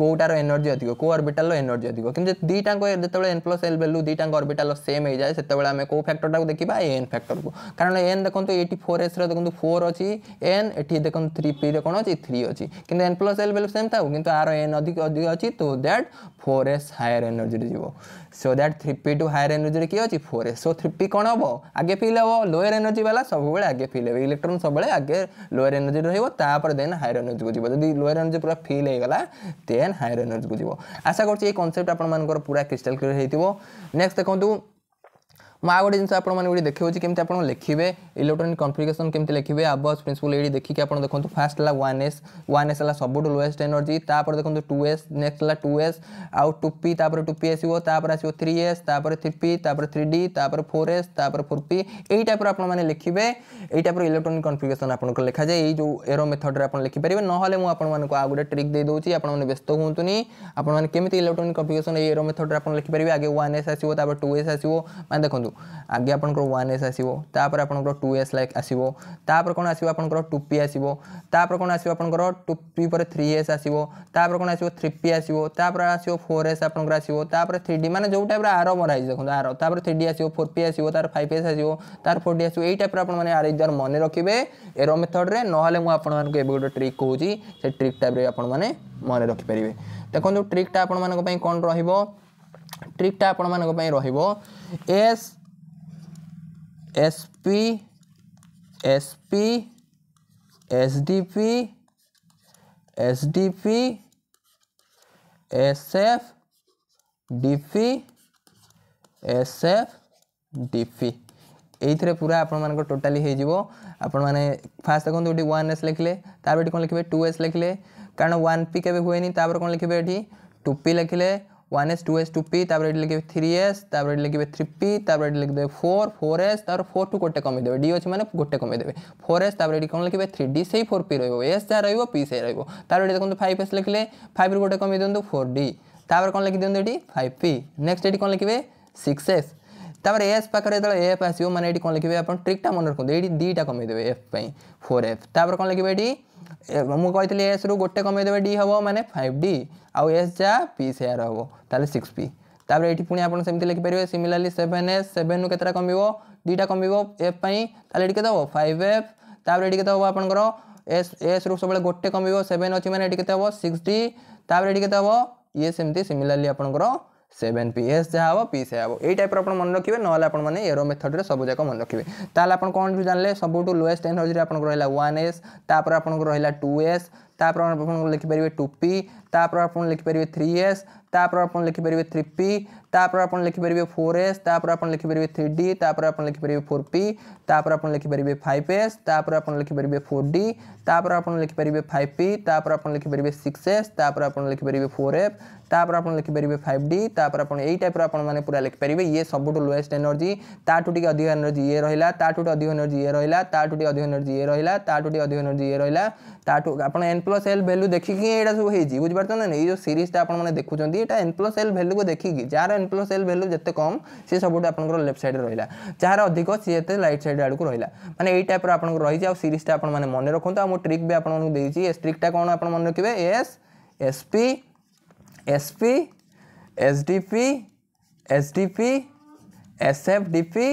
কোটার এনর্জি অধিক কেউ অরবিটাল এনর্জি অধিক কিন্তু দুইটাঙ্ক যেতবে এন প্লস এল ভ্যালু দুইটাঙ্ক অরবিটাল সেম হয়ে যায় সেতবে আমি কেউ ফ্যাক্টরটা দেখিবা এন ফ্যাক্টরক কারণ এন দেখুন এইটি ফোর এসর দেখুন ফোর অছি এন এটি দেখুন থ্রি পিরে কোণ অছি থ্রি অছি কিন্তু N plus L value same থাকু কিন্তু আর এন অধিক অধিক অছি তো দ্যাট ফোর এস হায়ার এনর্জিরে যাব so that three P two higher এনর্জিরে কি অছি four S so three P कौन हम आगे फिल हम लोयर एनर्जी वाला सब आगे फिल हे इलेक्ट्रोन सब आगे लोअर एनर्जी रोपर देन हायर एनर्जी को जी जब लोयर एनर्जी पूरा फिल होगा देन हायर एनर्जी को जी आशा कर आपर पूरा क्रिस्टाल क्लियर होनेक्स्ट देखूँ ମୁଁ ଆଉ ଗୋଟେ ଜିନିଷ ଆପଣମାନେ ଗୋଟେ ଦେଖାଉଛି କେମିତି ଆପଣ ଲେଖିବେ ଇଲେକ୍ଟ୍ରୋନିକ୍ କନଫିଗରେସନ୍ କେମିତି ଲେଖିବେ ଆବସ୍ ପ୍ରିନ୍ସିପୁଲ୍ ଏଇଠି ଦେଖିକି ଆପଣ ଦେଖନ୍ତୁ ଫାଷ୍ଟ ହେଲା ୱାନ୍ ଏସ୍ ୱାନ୍ ଏସ୍ ହେଲା ସବୁଠୁ ଲୋଏଷ୍ଟ ଏନର୍ଜି ତାପରେ ଦେଖନ୍ତୁ ଟୁ ଏସ୍ ନେକ୍ସଟ ହେଲା ଟୁ ଏସ୍ ଆଉ ଟୁ ତାପରେ ଟୁପି ଆସିବ ତାପରେ ଆସିବ ଥ୍ରୀ ଏସ୍ ତାପରେ ଥ୍ରୀ ପି ତାପରେ ଥ୍ରୀ ଡି ତାପରେ ଫୋର୍ ଏସ୍ ତାପରେ ଫୋର୍ ପି ଏଇ ଟାଇପ୍ର ଆପଣମାନେ ଲେଖିବେ ଏଇ ଟାଇପ୍ର ଇଲେକ୍ଟ୍ରୋନିକ୍ କନଫିଗରେସନ୍ ଆପଣଙ୍କର ଲେଖାଯାଏ ଏଇ ଯେଉଁ ଏରୋ ମେଥଡ଼ରେ ଆପଣ ଲେଖିପାରିବେ ନହେଲେ ମୁଁ ଆପଣମାନଙ୍କୁ ଆଉ ଗୋଟେ ଟ୍ରିକ୍ ଦେଇଦେଉଛି ଆପଣମାନେ ବ୍ୟସ୍ତ ହୁଅନ୍ତୁନି ଆପଣମାନେ କେମିତି ଇଲେକ୍ଟ୍ରୋନିକ୍ କନଫିଗରେସନ୍ ଏଇ ଏରୋ ମେଥଡ଼ରେ ଆପଣ ଲେଖିପାରିବେ ଆଗେ ୱାନ୍ ଏସ୍ ଆସିବ ତାପରେ ଟୁ ଏସ୍ ଆସିବ ମାନେ ଦେଖନ୍ତୁ ଦେଖନ୍ତୁ ଆଗେ ଆପଣଙ୍କର ୱାନ୍ ଏସ୍ ଆସିବ ତାପରେ ଆପଣଙ୍କର ଟୁ ଏସ୍ ଲାଇକ୍ ଆସିବ ତାପରେ କ'ଣ ଆସିବ ଆପଣଙ୍କର ଟୁ ପି ଆସିବ ତାପରେ କ'ଣ ଆସିବ ଆପଣଙ୍କର ଟୁ ପି ପରେ ଥ୍ରୀ ଏସ୍ ଆସିବ ତାପରେ କ'ଣ ଆସିବ ଥ୍ରୀ ପି ଆସିବ ତାପରେ ଆସିବ ଫୋର୍ ଏସ୍ ଆପଣଙ୍କର ଆସିବ ତାପରେ ଥ୍ରୀ ଡି ମାନେ ଯେଉଁ ଟାଇପ୍ର ଆର ମରା ହେଇଛି ଦେଖନ୍ତୁ ଆର ତାପରେ ଥ୍ରୀ ଡି ଆସିବ ଫୋର୍ ପି ଆସିବ ତାର ଫାଇଭ୍ ଏସ୍ ଆସିବ ତାର ଫୋର୍ ଡି ଆସିବ ଏଇ ଟାଇପ୍ର ଆପଣମାନେ ଆର ଦ୍ୱାରା ମନେ ରଖିବେ ଏରୋ ମେଥଡ଼ରେ ନହେଲେ ମୁଁ ଆପଣମାନଙ୍କୁ ଏବେ ଗୋଟେ ଟ୍ରିକ୍ କହୁଛି ସେ ଟ୍ରିକ୍ ଟାଇପ୍ରେ ଆପଣମାନେ ମନେ ରଖିପାରିବେ ଦେଖନ୍ତୁ ଟ୍ରିକ୍ଟା ଆପଣମାନଙ୍କ ପାଇଁ କ'ଣ ରହିବ ଟ୍ରିକ୍ଟା ଆପଣମାନଙ୍କ ପାଇଁ ରହିବ S S P S P S D P S D P S F D P S F D P এইথরে পুরা আপনার টোটালি হয়ে যাব আপনার মানে ফার্স্ট দেখুন এটি ওয়ান এস লিখলে তারপর এটি কোণ লিখবে টু এস লিখলে কারণ ওয়ান পি কেবে হুয়ে তারপর কোণ লিখবে এটি টু পি লিখলে one S two S two P তারপরে এটি লিখবে থ্রি এস তারপরে এটি লিখবে থ্রি পি তারপরে এটি লিখবে ফোর ফোর এস তারপর ফোর টু গোটে কমে দেবে ডি অছি মানে গোটে কমে দেবে ফোর এস তারপরে এটি কোণ লিখবে থ্রি ডি সেই ফোর পি রহব এস যা রহব পি সেই রহব তারপরে এটি দেখুন ফাইভ এস লিখলে ফাইভ্রু গোটে কমে দিও ফোর ডি তারপরে কোণ লিখি দিও এটি ফাইভ পি নেক্সট এটি কোণ লিখবে সিক্স এস तापर एस पाखे जो एफ आसो मैंने ये कौन लिखे आप ट्रिकटा मन रखते ये दुटा कमेदेवे एफ पर फोर एफ तापर कौन लिखे ये मुझे कही थी एस रु गोटे कमेदेव डी हे मैंने फाइव डी आउ एस जा पी से हम तेल सिक्स पी तर ये पुणी आपत लिखिपर सीमिलारली सेवेन एस सेवेन के कम दुटा कम एफ पर तो फाइव एफ तपर ये दब आप एस एस रु सब गोटे कम सेवेन अच्छी मैंने ये हम सिक्स डी तपर ये हम ये सेमती सिमिलारली आपंकर सेवेन पी एस जहाँ हे पी से हे यही टाइप आप मन रखिए ना आप एरो मेथड में सबूक मन रखिए ताल आप कौन जाने सबुठ लोएस्ट एनर्जी आप रहा वन एस तापर आप रहा टू एस तापर आप लिखिपारे टू पी तापर आप लिखिपारे थ्री एस ତାପରେ ଆପଣ ଲେଖିପାରିବେ ଥ୍ରୀ ପି ତାପରେ ଆପଣ ଲେଖିପାରିବେ ଫୋର୍ ଏସ୍ ତାପରେ ଆପଣ ଲେଖିପାରିବେ ଥ୍ରୀ ଡି ତାପରେ ଆପଣ ଲେଖିପାରିବେ ଫୋର୍ ପି ତାପରେ ଆପଣ ଲେଖିପାରିବେ ଫାଇଭ୍ ଏସ୍ ତାପରେ ଆପଣ ଲେଖିପାରିବେ ଫୋର୍ ଡି ତାପରେ ଆପଣ ଲେଖିପାରିବେ ଫାଇଭ୍ ପି ତାପରେ ଆପଣ ଲେଖିପାରିବେ ସିକ୍ସ ଏସ୍ ତାପରେ ଆପଣ ଲେଖିପାରିବେ ଫୋର୍ ଏଫ୍ ତାପରେ ଆପଣ ଲେଖିପାରିବେ ଫାଇଭ୍ ଡି ତାପରେ ଆପଣ ଏଇ ଟାଇପ୍ର ଆପଣମାନେ ପୁରା ଲେଖିପାରିବେ ଇଏ ସବୁଠୁ ଲୋଏଷ୍ଟ ଏନର୍ଜି ତାଠୁ ଟିକେ ଅଧିକ ଏନର୍ଜି ଇଏ ରହିଲା ତାଠୁ ଟିକେ ଅଧିକ ଏନର୍ଜି ଇଏ ରହିଲା ତାଠୁ ଟିକେ ଅଧିକ ଏନର୍ଜି ଇଏ ରହିଲା ତାଠୁ ଟିକେ ଅଧିକ ଏନର୍ଜି ଇଏ ରହିଲା ତାଠୁ ଆପଣ ଏନ୍ ପ୍ଲସ୍ ଏଲ୍ ଭ୍ୟାଲ୍ୟୁ ଦେଖିକି ଏଇଟା ସବୁ ହେଇଛି ବୁଝିପାରୁଛନ୍ତି ନା ଏଇ ଯେଉଁ ସିରିଜଟା ଆପଣମାନେ ଦେଖୁଛନ୍ତି ଯଦି ଏଇଟା ଏନ୍ ପ୍ଲସ୍ ଏଲ୍ ଭ୍ୟାଲୁକୁ ଦେଖିକି ଯାହାର ଏନ୍ ପ୍ଲସ୍ ଏଲ୍ ଭ୍ୟାଲୁ ଯେତେ କମ୍ ସେ ସବୁଠୁ ଆପଣଙ୍କର ଲେଫ୍ଟ ସାଇଡ଼୍ ରହିଲା ଯାହାର ଅଧିକ ସିଏ ଏତେ ରାଇଟ୍ ସାଇଡ଼୍ ଆଡ଼କୁ ରହିଲା ମାନେ ଏଇ ଟାଇପ୍ର ଆପଣଙ୍କର ରହିଛି ଆଉ ସିରିଜ୍ଟା ଆପଣମାନେ ମନେ ରଖନ୍ତୁ ଆଉ ମୁଁ ଟ୍ରିକ୍ ବି ଆପଣଙ୍କୁ ଦେଇଛି ଏ ଟ୍ରିକ୍ଟା କ'ଣ ଆପଣ ମନେ ରଖିବେ S S P S P S D P S D P S F D P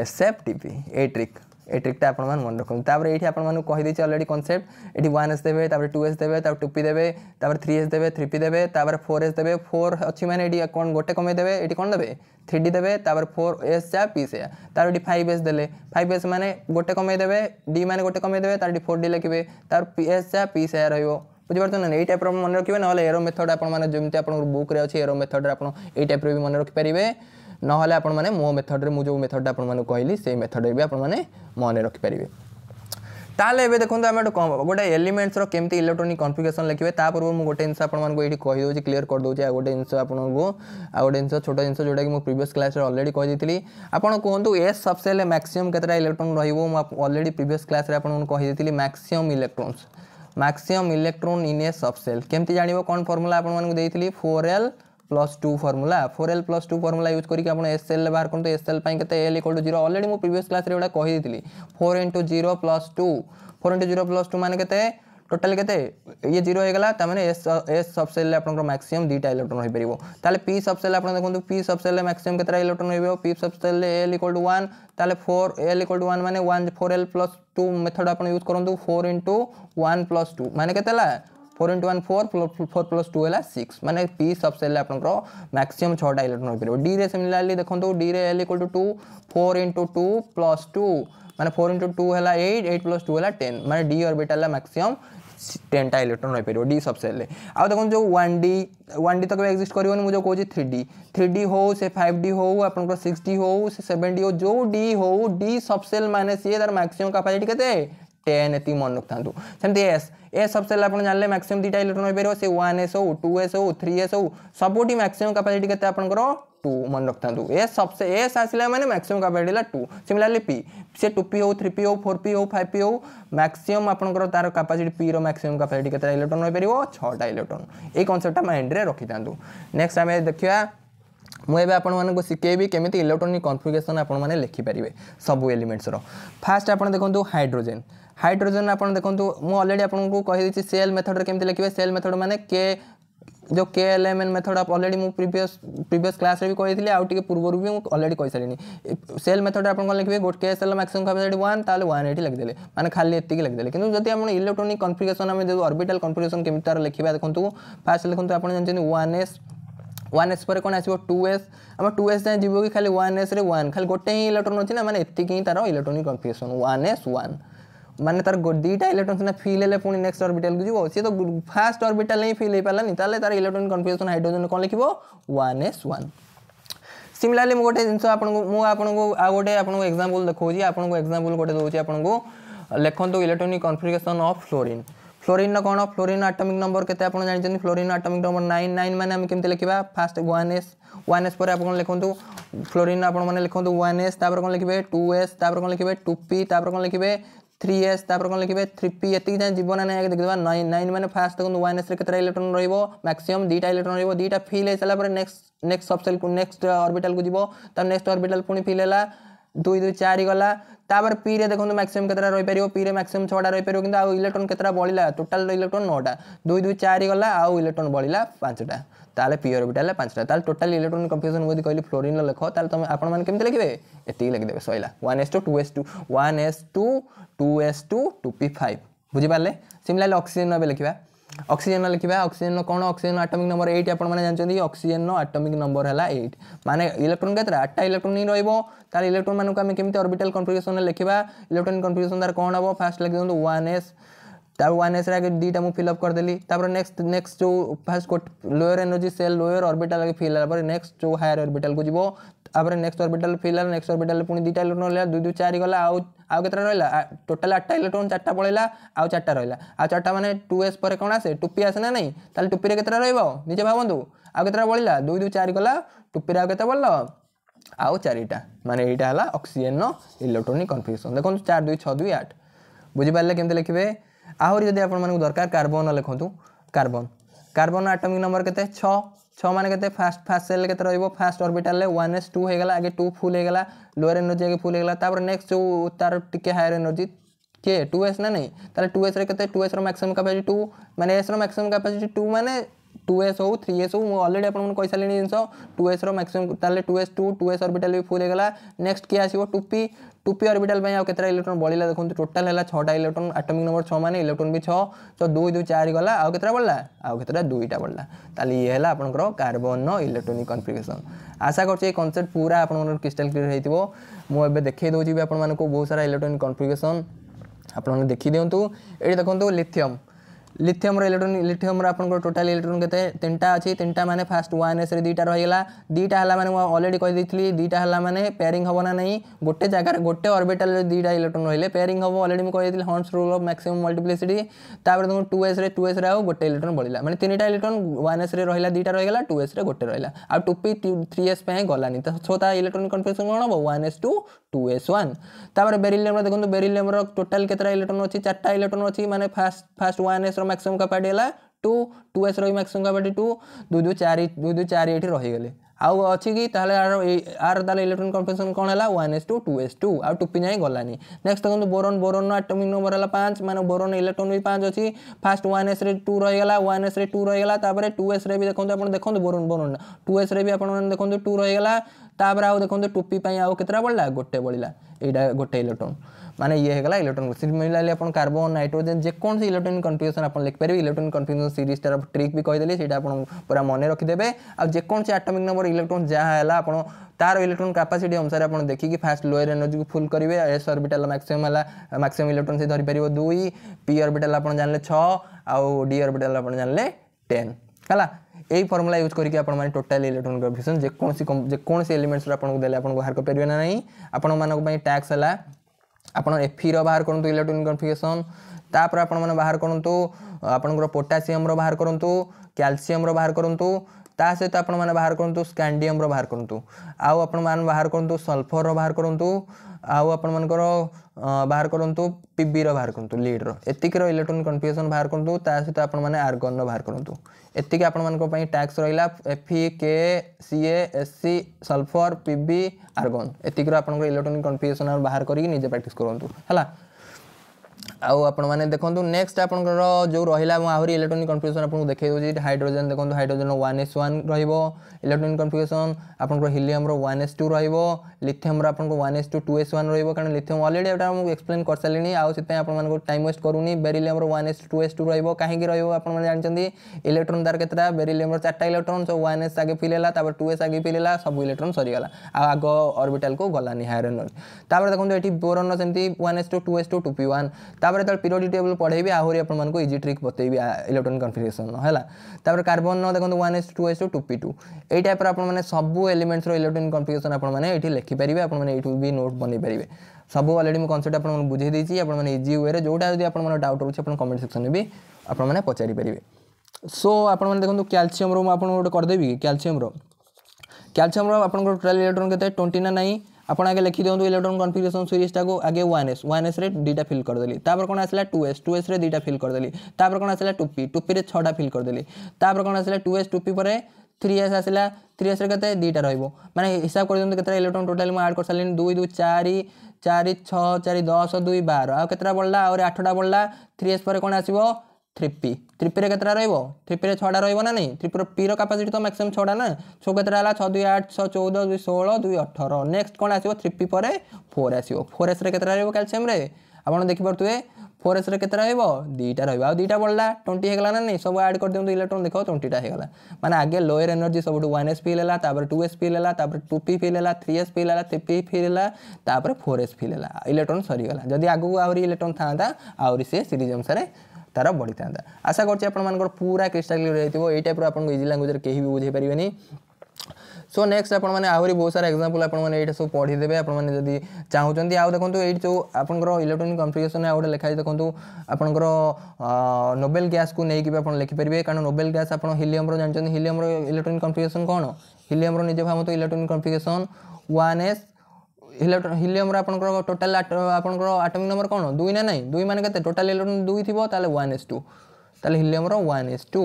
S F D P a trick এই ট্রিকটা আপনার মনে রাখুন তাপরে এইটি আপনার কহিদি অলরেডি কনসেপ্ট এটি ওয়ান এস দেবে তাপরে টু এস দেবে তাপরে টু পি দেবে তাপরে থ্রি এস দেবে থ্রি পি দেবে তাপরে ফোর এস দেবে ফোর অছি মানে এটি কোণ গোটে কমাই দেবে এটি কোণ দেবে থ্রি ডি দেবে তাপরে ফোর এস যা পি সেয়া তার এটি ফাইভ এস দেলে ফাইভ এস মানে গোটে কমাই দেবে ডি মানে গোটে কমাই দেবে তার এটি ফোর ডি লিখবে তার পি এস যা পি সেয়া রহব ବୁଝିପାରୁଛନ୍ତି ନା ଏଇ ଟାଇପ୍ର ମନେ ରଖିବେ ନହେଲେ ଏରୋ ମେଥଡ଼ ଆପଣମାନେ ଯେମିତି ଆପଣଙ୍କ ବୁକ୍ରେ ଅଛି ଏରୋ ମେଥଡ଼ରେ ଆପଣ ଏଇ ଟାଇପ୍ର ବି ମନେ ରଖିପାରିବେ নহলে আপন মানে মো মেথড রে মু যে মেথড আপন মানে কইলি সেই মেথড এ বি আপন মানে মনে রাখি পারিবে таলে এবে দেখুন্দ আমি কও গটা এলিমেন্টস র কেমতে ইলেকট্রনিক কনফিগারেশন লিখিবে তা পর মু গটা ইনসা আপন মানক কই দিও যে ক্লিয়ার কর দও যে গটা ইনসা আপন মানক অড ইনসা ছোট ইনসা জোড়া কি মো প্রিভিয়াস ক্লাস রে অলরেডি কই দিছিলি আপন কওন্দ এস সাবসেল ম্যাক্সিমাম কত ইলেকট্রন রহিবো ম অলরেডি প্রিভিয়াস ক্লাস রে আপন মানক কই দিছিলি maximum electrons maximum electron in S subshell কেমতে জানিব কোন ফর্মুলা আপন মানক দেই দিছিলি 4l plus two formula four L plus two formula use करके आप एस एल बाहर करते तो एस एल के L equal to zero already मुझ प्रिवियस क्लास में गुड़ा थी four into zero plus two four into zero plus two मैंने के टोटाल के ये जीरो एस एस सबसेल आप मैक्सीम दुटा इलेक्ट्रोन हो पी सबसेल आप देखते पी सबसेल मैक्सीम के इलेक्ट्रोन हो P subshell L equal to one ताले four L equal to one मैंने one four L plus two method आप यूज करूँ four into one plus two मैंने के four into one four four plus two है six मैंने p subshell आपंकर maximum छा इलेक्ट्रोन रही डी रे सिमिलारली देखो डी रे l equal to two four into two plus two मैंने फोर इंटु टू है एट एट प्लस टू है टेन मैंने डी अर्बिटाल मैक्सीम टेनटा इलेक्ट्रोन रही पार डी सबसेल आ देखो जो वन डी वन डी तो कभी एक्जिस्ट कर थ्री डी थ्री डी हो फाइव डी हो आप सिक्स डी हो सेवेन डी हो जो डी हो डी सबसेल मैंने सी तार मैक्सीम कैपासीटी के टेन मन रखा सेमती एस ए सब सारे आप जानते मैक्सीम दुटा इलेक्ट्रोन हो पार वन एस हो टू एस हो थ्री एस हो सबूठी मैक्सीम कैपासीट के टू मन रखता ए सब से एस आसा मैंने मैक्सीम कैपासीट है टू सिमिलरली पी सी टू पी हो थ्री पी हो फोर पी हो फाइव पी हो मैक्सीम आपंकर तार कैपासीट पी रैक्सीम कैपासीट के इलेक्ट्रोन हो पार छटा इलेक्ट्रोन ये कनसेप्टा माइंड्रे रखी था नेक्स्ट आम देखा मुझे आपको शिखेबी केमी इलेक्ट्रोनिक कनफिगेसन आपने लिखिपारे सब एलिमेंट्स फास्ट आप देखो हाइड्रोजेन हाइड्रोजन आप देखो मुझे आपको कही सेल मेथड केमी लिखे सेल मेथड मैंने के जो K L M N method आप अलरेडी मुझे प्रिवियस प्रिवियस क्लास भी कही आगे पूर्व भी मुझे अलरेडी कही सारे सेल मेथड आप लिखे गोटे K shell maximum capacity one ताल वन एटी लिखिदे मैंने खाली एत लिखिदे कि जब आप इलेक्ट्रोनिक कनफिगेसन आम जो अर्बिटाल कनफिगेसन के तार लिखा देखो फास्ट लिखते आप जानते हैं वन एस वन एस पर कौन आस एस आम टू एस जाए जीव कि खाली वन एस रे वन खाली गोटे ही इलेक्ट्रोन अच्छी ना मैंने एति ही तरह electronic configuration one s one ମାନେ ତାର ଦୁଇଟା ଇଲେକ୍ଟ୍ରନ୍ ସିନା ଫିଲ୍ ହେଲେ ପୁଣି ନେକ୍ସଟ ଅର୍ବିଟାଲକୁ ଯିବ ସିଏ ତ ଫାଷ୍ଟ ଅର୍ବିଟାଲ ହିଁ ଫିଲ୍ ହେଇପାରିଲାନି ତାହେଲେ ତାର ଇଲେକ୍ଟ୍ରନ୍ କନଫ୍ୟୁଜନ୍ ହାଇଡ୍ରୋଜନ୍ କ'ଣ ଲେଖିବ ୱାନ୍ ଏସ୍ ୱାନ୍ ସିମିଲାରଲି ମୁଁ ଗୋଟେ ଜିନିଷ ଆପଣଙ୍କୁ ମୁଁ ଆପଣଙ୍କୁ ଆଉ ଗୋଟେ ଆପଣଙ୍କୁ ଏକ୍ଜାମ୍ପଲ୍ ଦେଖାଉଛି ଆପଣଙ୍କୁ ଏକ୍ଜାମ୍ପଲ୍ ଗୋଟେ ଦେଉଛି ଆପଣଙ୍କୁ ଲେଖନ୍ତୁ ଇଲେକ୍ଟ୍ରୋନିକ୍ କନଫିଗରେସନ୍ ଅଫ୍ ଫ୍ଲୋରିନ୍ ଫ୍ଲୋରିନ୍ର କଣ ଫ୍ଲୋରିନ୍ আটমিক নম্বর କେତେ ଆପଣ ଜାଣିଛନ୍ତି fluorine atomic number nine nine ମାନେ ଆମେ କେମିତି ଲେଖିବା first one s one s ପରେ ଆପଣ ଲେଖନ୍ତୁ ফ্লোরিন ଆପଣମାନେ ଲେଖନ୍ତୁ ୱାନ୍ ଏସ୍ ତାପରେ କଣ ଲେଖିବେ ଟୁ ଏସ୍ ତାପରେ କଣ ଲେଖିବେ টু ପି ତାପରେ କଣ ଲେଖିବେ थ्री एस तापर कौन लिखे थ्री पी एति जाए जीवन ना आगे देखा नाइन नाइन मैंने फास्ट देखो वन एस के इलेक्ट्रोन रोक रैक्सीम दुटा इलेक्ट्रोन रुटा फिल हो सारापर नेक्स्ट नेक्स्ट सबसेल को नेक्स्ट अर्बिटाल को जीव नेक्स्ट अर्बिटाल पुणी फिल है दुई दुई चार गला तापर पी रे देखो मैक्सीम के रही पार पी रे मैक्सीम छटा रही पार आउ इलेक्ट्रोन के बढ़ला टोटाल इलेक्ट्रोन नौटा दुई दुई चार गला आउ इलेक्ट्रोन बढ़ला पांचटा তাহলে পি অরবিটাল পাঁচটা তাহলে টোটাল ইলেকট্রোন কনফ্যুজন যদি কহিলি ফ্লোরিনর লেখ তাহলে তুমি আপনার কেমতি লিখবে এতিকি লিখিদেবে সরিলা one S two two S two one S two two S two two p five বুঝিপারে সিমিলারলি অক্সিজেন এবার লিখবা অক্সিজেন লিখবা অক্সিজেন কোণ অক্সিজেন আটমিক নম্বর এইট আপনার জানি অক্সিজেন আটমিক নম্বর হল এইট মানে ইলেকট্রোন কেতটা আটটা ইলেকট্রোন হি রহব তাহলে ইলেকট্রোন মানুষ আমি কেমি অরবিটাল কনফিগেসন লিখবা ইলেকট্রোন কনফিগেসন তার কোণ হব ফার্স্ট লিখি দিও ওয়ান এস वन एस रहा दुटा मुझ फिलअप कर देली तापर नेक्स्ट नेक्स्ट जो first lower energy shell lower orbital fill है नेक्स्ट जो हायर अर्बिटाल को जो नेक्स्ट अर्बिटाल फिल है नेक्स्ट अर्बिटाल पुणी दुटा इलेक्ट्रोन रहा दुई दुई चार गला आउ आ रहा टोटाल आठटा इलेक्ट्रोन चार्टा पड़ेगा आउ चार्टा रहा आ चार्टा मैंने टू एस पर कौन आसे टोपी आसे ना नहीं तो टोपी के रोज भावतु आउ कत बढ़ला दुई दुई चार गला टोपी आते बढ़ल आउ चार मैंने यहाँ है अक्सीजेन इलेक्ट्रोनिक कन्फ्यूजन देखो चार दुई छः दुई आठ बुझीपारे कमी लिखे ଆହୁରି ଯଦି ଆପଣମାନଙ୍କୁ ଦରକାର କାର୍ବନ ଲେଖନ୍ତୁ କାର୍ବନ କାର୍ବନ ଆଟମିକ୍ ନମ୍ବର କେତେ ଛଅ ଛଅ ମାନେ କେତେ ଫାଷ୍ଟ ଫାଷ୍ଟ ସେଲ୍ କେତେ ରହିବ ଫାଷ୍ଟ ଅର୍ବିଟାଲରେ ୱାନ୍ ଏସ୍ ଟୁ ହେଇଗଲା ଆଗେ ଟୁ ଫୁଲ୍ ହେଇଗଲା ଲୋଅର୍ ଏନର୍ଜି ଆଗେ ଫୁଲ୍ ହେଇଗଲା ତାପରେ ନେକ୍ସଟ ଯେଉଁ ତାର ଟିକେ ହାୟର ଏନର୍ଜି କିଏ ଟୁ ଏସ୍ ନା ନାହିଁ ତାହେଲେ ଟୁ ଏସ୍ରେ କେତେ ଟୁ ଏସ୍ର ମ୍ୟାକ୍ସିମମ୍ କାପାସିଟି ଟୁ ମାନେ ଏସ୍ର ମ୍ୟାକ୍ସିମମ୍ କାପାସିଟି ଟୁ ମାନେ 2s हो 3s हो मु ऑलरेडी आपण कहि सारे जिन 2s रो maximum two 2s2 2s orbital भी फुल होगा नेक्स्ट किए आसो टूपी टूपी ऑर्बिटल में आते इलेक्ट्रोन बढ़ला देखो टोटाल है छटा इलेक्ट्रोन आटमिक नंबर छः मैंने इलेक्ट्रोन भी छः छः दुई दुई चार गला आउ के बढ़ला आउ के दुईटा बढ़ला ताल ये है आपंकर कार्बन इलेक्ट्रोनिक कन्फिगरेसन आशा कर कनसेप्ट पूरा आप क्रिस्टाल क्लीयर हो देखे दूसरी आपण बहुत सारा इलेक्ट्रोनिक कन्फिगरेसन আপনার দেখি দিও এটি দেখুন লিথিয়ম लिथियम इलेक्ट्रोन लिथियम आपको टोटाल इलेक्ट्रोन के तीन अच्छी तीन मैंने फास्ट वन एस दुईटा रहीगला दुईटा है मैंने अलरेडी कही दुईटा है मैंने पेयरिंग हम ना नहीं गोटे जगार गोटे अर्बिटाल दुईटा इलेक्ट्रोन रही है पेयरिंग हम अलरेडी मुझे हंस रूल अफ मैक्सीम मल्टीप्लिसीटी तापर तुम टू एस टू एस आउ गोटे इलेक्ट्रोन बढ़ला मैंने तीन इलेक्ट्रोन वन एस रहा दुईटा रहीगला टू एस गोटे रहा आउ टूपी थ्री एस गलानी तो सो इलेक्ट्रोन कन्फ्यूजन कौन हम one s two two s one তাপরে বেরিলিয়ামর দেখুন বেরিলিয়ামর টোটাল কেতটা ইলেকট্রন অছি চারটা ইলেকট্রন অছি মানে first first one s maximum capacity হল two two s maximum capacity two দুই দুই চারি দুই দুই চারি এটি রহিগলে ଆଉ ଅଛି କି ତାହେଲେ ଆର ଆର ତାହେଲେ ଇଲେକ୍ଟ୍ରୋନ୍ କନଫର୍ମେସନ୍ କ'ଣ ହେଲା one s two two s two ଆଉ ଟୁ ପି ଯାଏଁ ଗଲାନି ନେକ୍ସଟ୍ ଦେଖନ୍ତୁ ବୋରନ୍ ବୋରନ୍ର ଆଟମିକ୍ ନମ୍ବର ହେଲା ପାଞ୍ଚ ମାନେ ବୋରନ୍ ଇଲେକ୍ଟ୍ରୋନ୍ ବି ପାଞ୍ଚ ଅଛି ଫାର୍ଷ୍ଟ ୱାନ୍ ଏସ୍ରେ ଟୁ ରହିଗଲା ୱାନ୍ ଏସ୍ରେ ଟୁ ରହିଗଲା ତାପରେ ଟୁ ଏସ୍ରେ ବି ଦେଖନ୍ତୁ ଆପଣ ଦେଖନ୍ତୁ ବୋରନ୍ ବୋରନ୍ ଟୁ ଏସ୍ରେ ବି ଆପଣମାନେ ଦେଖନ୍ତୁ ଟୁ ରହିଗଲା ତାପରେ ଆଉ ଦେଖନ୍ତୁ ଟୁ ପି ପାଇଁ ଆଉ କେତେଟା ବଳିଲା ଗୋଟେ ବଳିଲା ଏଇଟା ଗୋଟେ ଇଲେକ୍ଟ୍ରୋନ୍ मैंने ये इलेक्ट्रोन सिमिलरली आप कार्बन नाइट्रोजेन जेकोसी इलेक्ट्रोनिक कन्फ्यूजन आप लिखिपर इलेक्ट्रोन कन्फ्यूजन सीरीजटार ट्रिक भी कहीदेली से पूरा मन आज आकोसी आटमिक नंबर इलेक्ट्रोन जहाँ आप तार इलेक्ट्रोन कैपासीटी अनुसार आप देखिए फास्ट लोअर एनर्जी को फुल करेंगे एस अर्बिटाल मैक्सीम है मैक्सीम इलेक्ट्रोन से धरीपर दुई पी अर्बिटाल आप जान छः डी अर्बिटाल आप जान टेन है এই फर्मुला यूज करके আপনার টোটাল ইলেকট্রন कन्फ्यूजन जो যেকোন এলিমেন্টসর আপনার দেলে আপনার বাহার করে পারবে না আপনার ট্যাক্স হল ଆପଣ ଏଫିର ବାହାର କରନ୍ତୁ ଇଲେକ୍ଟ୍ରୋନିକ୍ କନଫିଗେସନ୍ ତାପରେ ଆପଣମାନେ ବାହାର କରନ୍ତୁ ଆପଣଙ୍କର ପୋଟାସିୟମ୍ର ବାହାର କରନ୍ତୁ କ୍ୟାଲସିୟମ୍ର ବାହାର କରନ୍ତୁ ତା ସହିତ ଆପଣମାନେ ବାହାର କରନ୍ତୁ ସ୍କାଣ୍ଡିୟମ୍ର ବାହାର କରନ୍ତୁ ଆଉ ଆପଣମାନେ ବାହାର କରନ୍ତୁ ସଲ୍ଫର୍ର ବାହାର କରନ୍ତୁ ଆଉ ଆପଣମାନଙ୍କର ବାହାର କରନ୍ତୁ ପିବିର ବାହାର କରନ୍ତୁ ଲିଡ଼୍ର ଏତିକିର ଇଲେକ୍ଟ୍ରୋନ୍ କନଫିଗେସନ୍ ବାହାର କରନ୍ତୁ ତା ସହିତ ଆପଣମାନେ ଆର୍ଗନ୍ର ବାହାର କରନ୍ତୁ ଏତିକି ଆପଣମାନଙ୍କ ପାଇଁ ଟ୍ୟାକ୍ସ ରହିଲା ଏଫି K C A S C sulphur ପିବି ଆର୍ଗନ୍ ଏତିକିର ଆପଣଙ୍କର ଇଲେକ୍ଟ୍ରୋନିକ୍ କନଫିଗେସନ୍ ବାହାର କରିକି ନିଜେ ପ୍ରାକ୍ଟିସ୍ କରନ୍ତୁ ହେଲା ଆଉ ଆପଣମାନେ ଦେଖନ୍ତୁ ନେକ୍ସଟ ଆପଣଙ୍କର ଯେଉଁ ରହିଲା ମୁଁ ଆହୁରି ଇଲେକ୍ଟ୍ରୋନିକ୍ କନଫିଗେସନ୍ ଆପଣଙ୍କୁ ଦେଖାଇ ଦେଉଛି ହାଇଡ୍ରୋଜେନ୍ ଦେଖନ୍ତୁ ହାଇଡ୍ରୋଜେନ୍ ୱାନ୍ ଏସ୍ ୱାନ୍ ରହିବ ଇଲେକ୍ଟ୍ରୋନିକ୍ କନଫିଗେସନ୍ ଆପଣଙ୍କର ହିଲିୟମ୍ର ୱାନ୍ ଏସ୍ ଟୁ ରହିବ ଲିଥିୟମ୍ର ଆପଣଙ୍କୁ one s two two s one ରହିବ କାରଣ ଲିଥିୟମ୍ ଅଲରେଡ଼ି ଏଇଟା ମୁଁ ଏକ୍ସପ୍ଲେନ୍ କରିସାରିଲିଣି ଆଉ ସେଥିପାଇଁ ଆପଣମାନଙ୍କୁ ଟାଇମ୍ ୱେଷ୍ଟ କରୁନି ବେରିଲିୟମ୍ର one s two s two ରହିବ କାହିଁକି ରହିବ ଆପଣମାନେ ଜାଣିଛନ୍ତି ଇଲେକ୍ଟ୍ରୋନ୍ ତାର କେତେଟା ବେରିଲିୟମ୍ର ଚାରିଟା ଇଲେକ୍ଟ୍ରୋନ୍ ସବୁ ୱାନ୍ ଏସ୍ ଆଗେ ଫିଲ୍ ହେଲା ତାପରେ ଟୁ ଏସ୍ ଆଗେ ଫିଲ୍ ହେଲା ସବୁ ଇଲେକ୍ଟ୍ରୋନ୍ ସରିଗଲା ଆଉ ଆଗ ଅର୍ବିଟାଲକୁ ଗଲାନି ହାଇଆରନ୍ ତାପରେ ଦେଖନ୍ତୁ ଏଠି ବୋରନ୍ର ସେମିତି one s two two s two two p one ତା ତାପରେ ଯେତେବେଳେ ପିରିଓଡିଟି ଟେବୁଲ୍ ପଢ଼େଇବି ଆହୁରି ଆପଣମାନଙ୍କୁ ଇଜି ଟ୍ରିକ୍ ବତେଇବି ଇଲେକ୍ଟ୍ରୋନିକ୍ କନଫିଗରେସନ୍ ହେଲା ତାପରେ କାର୍ବନର ଦେଖନ୍ତୁ one s two s two two p two ଏଇ ଟାଇପ୍ର ଆପଣମାନେ ସବୁ ଏଲିମେଣ୍ଟସ୍ର ଇଲେକ୍ଟ୍ରୋନିକ୍ କନଫିଗରେସନ୍ ଆପଣମାନେ ଏଠି ଲେଖିପାରିବେ ଆପଣମାନେ ଏଇଠୁ ବି ନୋଟ୍ ବନେଇ ପାରିବେ ସବୁ ଅଲରେଡ଼ି ମୁଁ କନସେପ୍ଟ ଆପଣମାନଙ୍କୁ ବୁଝେଇ ଦେଇଛି ଆପଣମାନେ ଇଜି ୱେରେ ଯେଉଁଟା ଯଦି ଆପଣଙ୍କର ଡାଉଟ୍ ରହୁଛି ଆପଣ କମେଣ୍ଟ ସେକ୍ସନ୍ରେ ବି ଆପଣମାନେ ପଚାରି ପାରିବେ ସୋ ଆପଣମାନେ ଦେଖନ୍ତୁ କ୍ୟାଲସିୟମ୍ର ମୁଁ ଆପଣଙ୍କୁ ଗୋଟେ କରିଦେବି କି କ୍ୟାଲସିୟମ୍ର କ୍ୟାଲସିୟମ୍ର ଆପଣଙ୍କର ଟୋଟାଲ୍ ଇଲେକ୍ଟ୍ରୋନ୍ କେତେ ଟ୍ୱେଣ୍ଟି ନା ନାଇଁ ଆପଣ ଆଗେ ଲେଖିଦିଅନ୍ତୁ ଇଲେକ୍ଟ୍ରନ୍ କନଫିଗରେସନ୍ ସିରିଜ୍ଟାକୁ ଆଗେ ୱାନ୍ ଏସ୍ ୱାନ୍ ଏସ୍ରେ ଦୁଇଟା ଫିଲ୍ କରିଦେଲି ତାପରେ କ'ଣ ଆସିଲା ଟୁ ଏସ୍ ଟୁ ଏସ୍ରେ ଦୁଇଟା ଫିଲ୍ କରିଦେଲି ତାପରେ କ'ଣ ଆସିଲା ଟୁପି ଟୁପିରେ ଛଅଟା ଫିଲ୍ କରିଦେଲି ତାପରେ କ'ଣ ଆସିଲା ଟୁ ଏସ୍ ଟୁପି ପରେ থ্রি এস আসলা থ্রি এসের কেতে দুইটা রহব মানে হিসাব করে দিন কেতটা ইলেকট্রন টোটাল মু আড করে সারি দুই দুই চারি চারি ছ চারি দশ দুই বার আউ কেতটা বড়লা আহরি আঠটা বড়লা থ্রি এস পরে কোণ আসব थ्रीपी थ्रीपी के थ्रीपी छा रहा ना थ्रीपी पी रपासीट तो मैक्सीम छा ना छो के छः दुई आठ छः चौदह दुई षोह दुई अठर नेक्स्ट कौन आसो थ्रीपी पर फोर आसो फोर एस कैलसीयम आपड़ देखिपे फोर एस रेत के दुईटा रहा दुईटा बढ़ला ट्वेंटी होगा ना नहीं सब आड कर दिखाँ इलेक्ट्रोन देख ट्वेंटीटा होगा मैंने आगे लोअर एनर्जी सब वन एस फिल है टू एस फिल है टू पी फिल है थ्री एस फिल है थ्री पी फिल है फोर एस फिल है इलेक्ट्रोन सरगला जदि आगे आहरी इलेक्ट्रोन था आहरी सी सीरीज अनुसार ତାର ବଢ଼ିଥାନ୍ତା ଆଶା କରୁଛି ଆପଣମାନଙ୍କର पूरा କ୍ରିଷ୍ଟାଲ୍ କ୍ଲିୟର୍ ହେଇଥିବ ଏଇ ଟାଇପ୍ର ଆପଣଙ୍କୁ ଇଜି ଲାଙ୍ଗୁଏଜ୍ରେ କେହି ବି ବୁଝେଇ ପାରିବେନି सो नेक्स्ट आप आहरी बहुत सारा एक्जामपल आपटा सब पढ़ीदे आपने जदि चाहूँ आउ देखो ये जो आपंकर इलेक्ट्रोनिक कन्फिगेसन आउ गए लिखाई देखो आपंकर नोबेल गैस को लेकिन आप लिखिपारे कारण नोबेल गैस आप हिलियम जानते हिलियम इलेक्ट्रोनिक कन्फिगेसन कौन हिलियम निजे भाव तो इलेक्ट्रोनिक कन्फिगेसन वन एस হিলিয়মর আপনার টোটাল আপনার আটমিক নম্বর কোণ দুই না নাই দুই মানে কত টোটাল ইলেকট্রন দুই থাকবে তাহলে ওয়ান এস টু তাহলে হিলিয়মর ওয়ান এস টু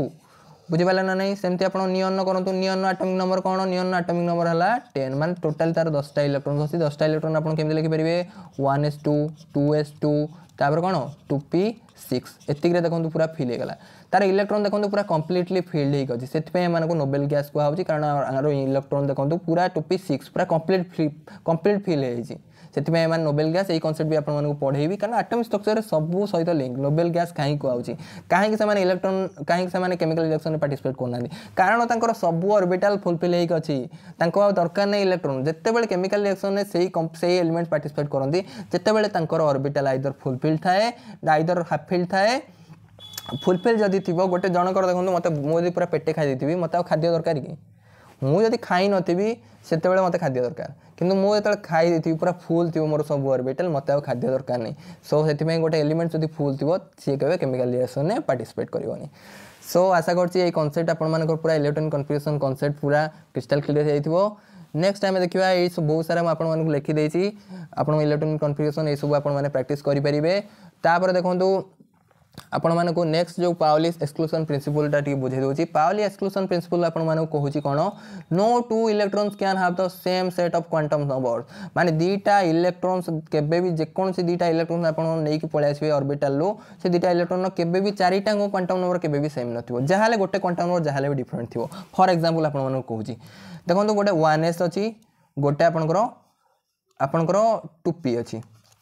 বুঝিপারে না নাই সেমতি আপনার নিয়ন করতু নিয়ন আটমিক নম্বর কোণ নিয়ন আটমিক নম্বর হল টেন মানে টোটাল তার দশটা ইলেকট্রন অছি দশটা ইলেকট্রন আপনার কেমি লিখিপারে one S two two S two তাপরে কোণ টু পি সিক্স এতিকরে দেখুন পুরা ফিল হয়ে গেল তার ইলেকট্রন দেখুন পুরা কমপ্লিটলি ফিল্ড হয়ে আছে সেপাই এমন নোবেল গ্যাস কুহাচ্ছে কারণ আর ইলেকট্রন দেখুন পুরা টপি সিক্স পুরা কমপ্লিট কমপ্লিট ফিল হয়েছে ସେଥିପାଇଁ ଏମାନେ ନୋବେଲ ଗ୍ୟାସ୍ ଏଇ କନସେପ୍ଟ ବି ଆପଣମାନଙ୍କୁ ପଢ଼େଇବି କାରଣ ଆଟମ୍ ଷ୍ଟ୍ରକ୍ଚରରେ ସବୁ ସହିତ ଲିଙ୍କ୍ ନୋବେଲ ଗ୍ୟାସ୍ କାହିଁକି କୁହାଉଛି କାହିଁକି ସେମାନେ ଇଲେକ୍ଟ୍ରନ୍ କାହିଁକି ସେମାନେ କେମିକାଲ ଇଲେକ୍ସନରେ ପାର୍ଟିସିପେଟ୍ କରୁନାହାନ୍ତି କାରଣ ତାଙ୍କର ସବୁ ଅର୍ବିଟାଲ ଫୁଲଫିଲ୍ ହେଇକି ଅଛି ତାଙ୍କୁ ଆଉ ଦରକାର ନାହିଁ ଇଲେକ୍ଟ୍ରନ୍ ଯେତେବେଳେ କେମିକାଲ ଇଲେକ୍ସନରେ ସେଇ ସେଇ ଏଲିମେଣ୍ଟ ପାର୍ଟିସିପେଟ୍ କରନ୍ତି ଯେତେବେଳେ ତାଙ୍କର ଅର୍ବିଟାଲ ଆଇଦର ଫୁଲଫିଲ୍ ଥାଏ ଆଇଦର ହାଫିଲ୍ ଥାଏ ଫୁଲଫିଲ୍ ଯଦି ଥିବ ଗୋଟେ ଜଣଙ୍କର ଦେଖନ୍ତୁ ମୋତେ ମୁଁ ଯଦି ପୁରା ପେଟେ ଖାଇଦେଇଥିବି ମୋତେ ଆଉ ଖାଦ୍ୟ ଦରକାର କି ମୁଁ ଯଦି ଖାଇନଥିବି ସେତେବେଳେ ମୋତେ ଖାଦ୍ୟ ଦରକାର କିନ୍ତୁ ମୁଁ ଯେତେବେଳେ ଖାଇଦେଇଥିବି ପୁରା ଫୁଲ୍ ଥିବ ମୋର ସବୁ ଅର୍ବିଟାଲ୍ ମୋତେ ଆଉ ଖାଦ୍ୟ ଦରକାର ନାହିଁ ସୋ ସେଥିପାଇଁ ଗୋଟେ ଏଲିମେଣ୍ଟ ଯଦି ଫୁଲ୍ ଥିବ ସିଏ କେବେ କେମିକାଲ ରିଆକ୍ସନ୍ରେ ପାର୍ଟିସିପେଟ୍ କରିବନି ସୋ ଆଶା କରୁଛି ଏଇ କନସେପ୍ଟ ଆପଣମାନଙ୍କର ପୁରା ଇଲେକ୍ଟ୍ରୋନିକ୍ କନଫ୍ୟୁଜନ୍ କନସେପ୍ଟ ପୁରା କ୍ରିଷ୍ଟାଲ୍ କ୍ଲିୟର୍ ହେଇଥିବ नेक्स्ट आम देखा यही सब बहुत सारा मुझे आपको लिखिदे आप इलेक्ट्रोनिक कनफ्यूजन ये सब आप प्राक्ट करेंगे तापर देखूँ ଆପଣମାନଙ୍କୁ ନେକ୍ସଟ ଯେଉଁ ପାଓଲିସ୍ ଏକ୍ସକ୍ଲୁସନ୍ ପ୍ରିନ୍ସିପୁଲ୍ଟା ଟିକେ ବୁଝେଇ ଦେଉଛି ପାଓଲି ଏକ୍ସକ୍ଲୁସନ୍ ପ୍ରିନ୍ସିପୁଲ୍ ଆପଣମାନଙ୍କୁ କହୁଛି କ'ଣ no two electrons can have the same set of quantum numbers ମାନେ ଦୁଇଟା ଇଲେକ୍ଟ୍ରନ୍ସ କେବେ ବି ଯେକୌଣସି ଦୁଇଟା ଇଲେକ୍ଟ୍ରନ୍ସ ଆପଣ ନେଇକି ପଳେଇ ଆସିବେ ଅର୍ବିଟାଲ୍ରୁ ସେ ଦୁଇଟା ଇଲେକ୍ଟ୍ରନ୍ର କେବେ ବି ଚାରିଟାଙ୍କ କ୍ୱାଣ୍ଟମ୍ ନମ୍ବର କେବେ ବି ସେମ୍ ନଥିବ ଯାହାହେଲେ ଗୋଟେ କ୍ୱାଣ୍ଟମ୍ ନମ୍ବର ଯାହାହେଲେ ବି ଡିଫରେଣ୍ଟ ଥିବ ଫର୍ ଏକ୍ଜାମ୍ପଲ୍ ଆପଣମାନଙ୍କୁ କହୁଛି ଦେଖନ୍ତୁ ଗୋଟେ ୱାନ୍ ଏସ୍ ଅଛି ଗୋଟେ ଆପଣଙ୍କର ଆପଣଙ୍କର ଟୁ ପି ଅଛି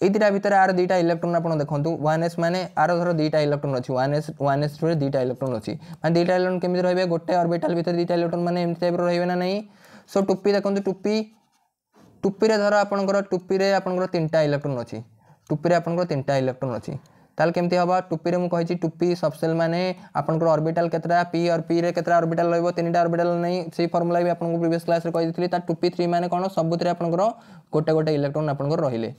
এইটা ভিতরে আর দুইটা ইলেকট্রোন আপনার দেখুন ওয়ান এস মানে আর ধর দুইটা ইলেকট্রোন অছি ওয়ান এস ওয়ান এস টুরে দুইটা ইলেকট্রোন অছি মানে দুইটা ইলেকট্রোন কেমি রহবে গোটে অরবিটাল ভিতরে দুইটা ইলেকট্রোন মানে এমনি টাইপর রহবে না নাই সো টুপি দেখুন টুপি টুপিরে ধর আপনার টুপিরে আপনার তিনটা ইলেকট্রোন অছি টুপিরে আপনার তিনটা ইলেকট্রোন অছি তাহলে কেমতি হব টুপিরে মু কইছি টুপি সবসেল মানে আপনার অরবিটাল কেতটা পি আর পি রে কেতটা অরবিটাল রহব তিনটা অরবিটাল নাই সেই ফর্মুলা বি আপনার প্রিভিয়াস ক্লাসে কই দিছিলি তার টুপি থ্রি মানে কোন সবুতিরে আপনার গোটে গোটে ইলেকট্রোন আপনার রহলে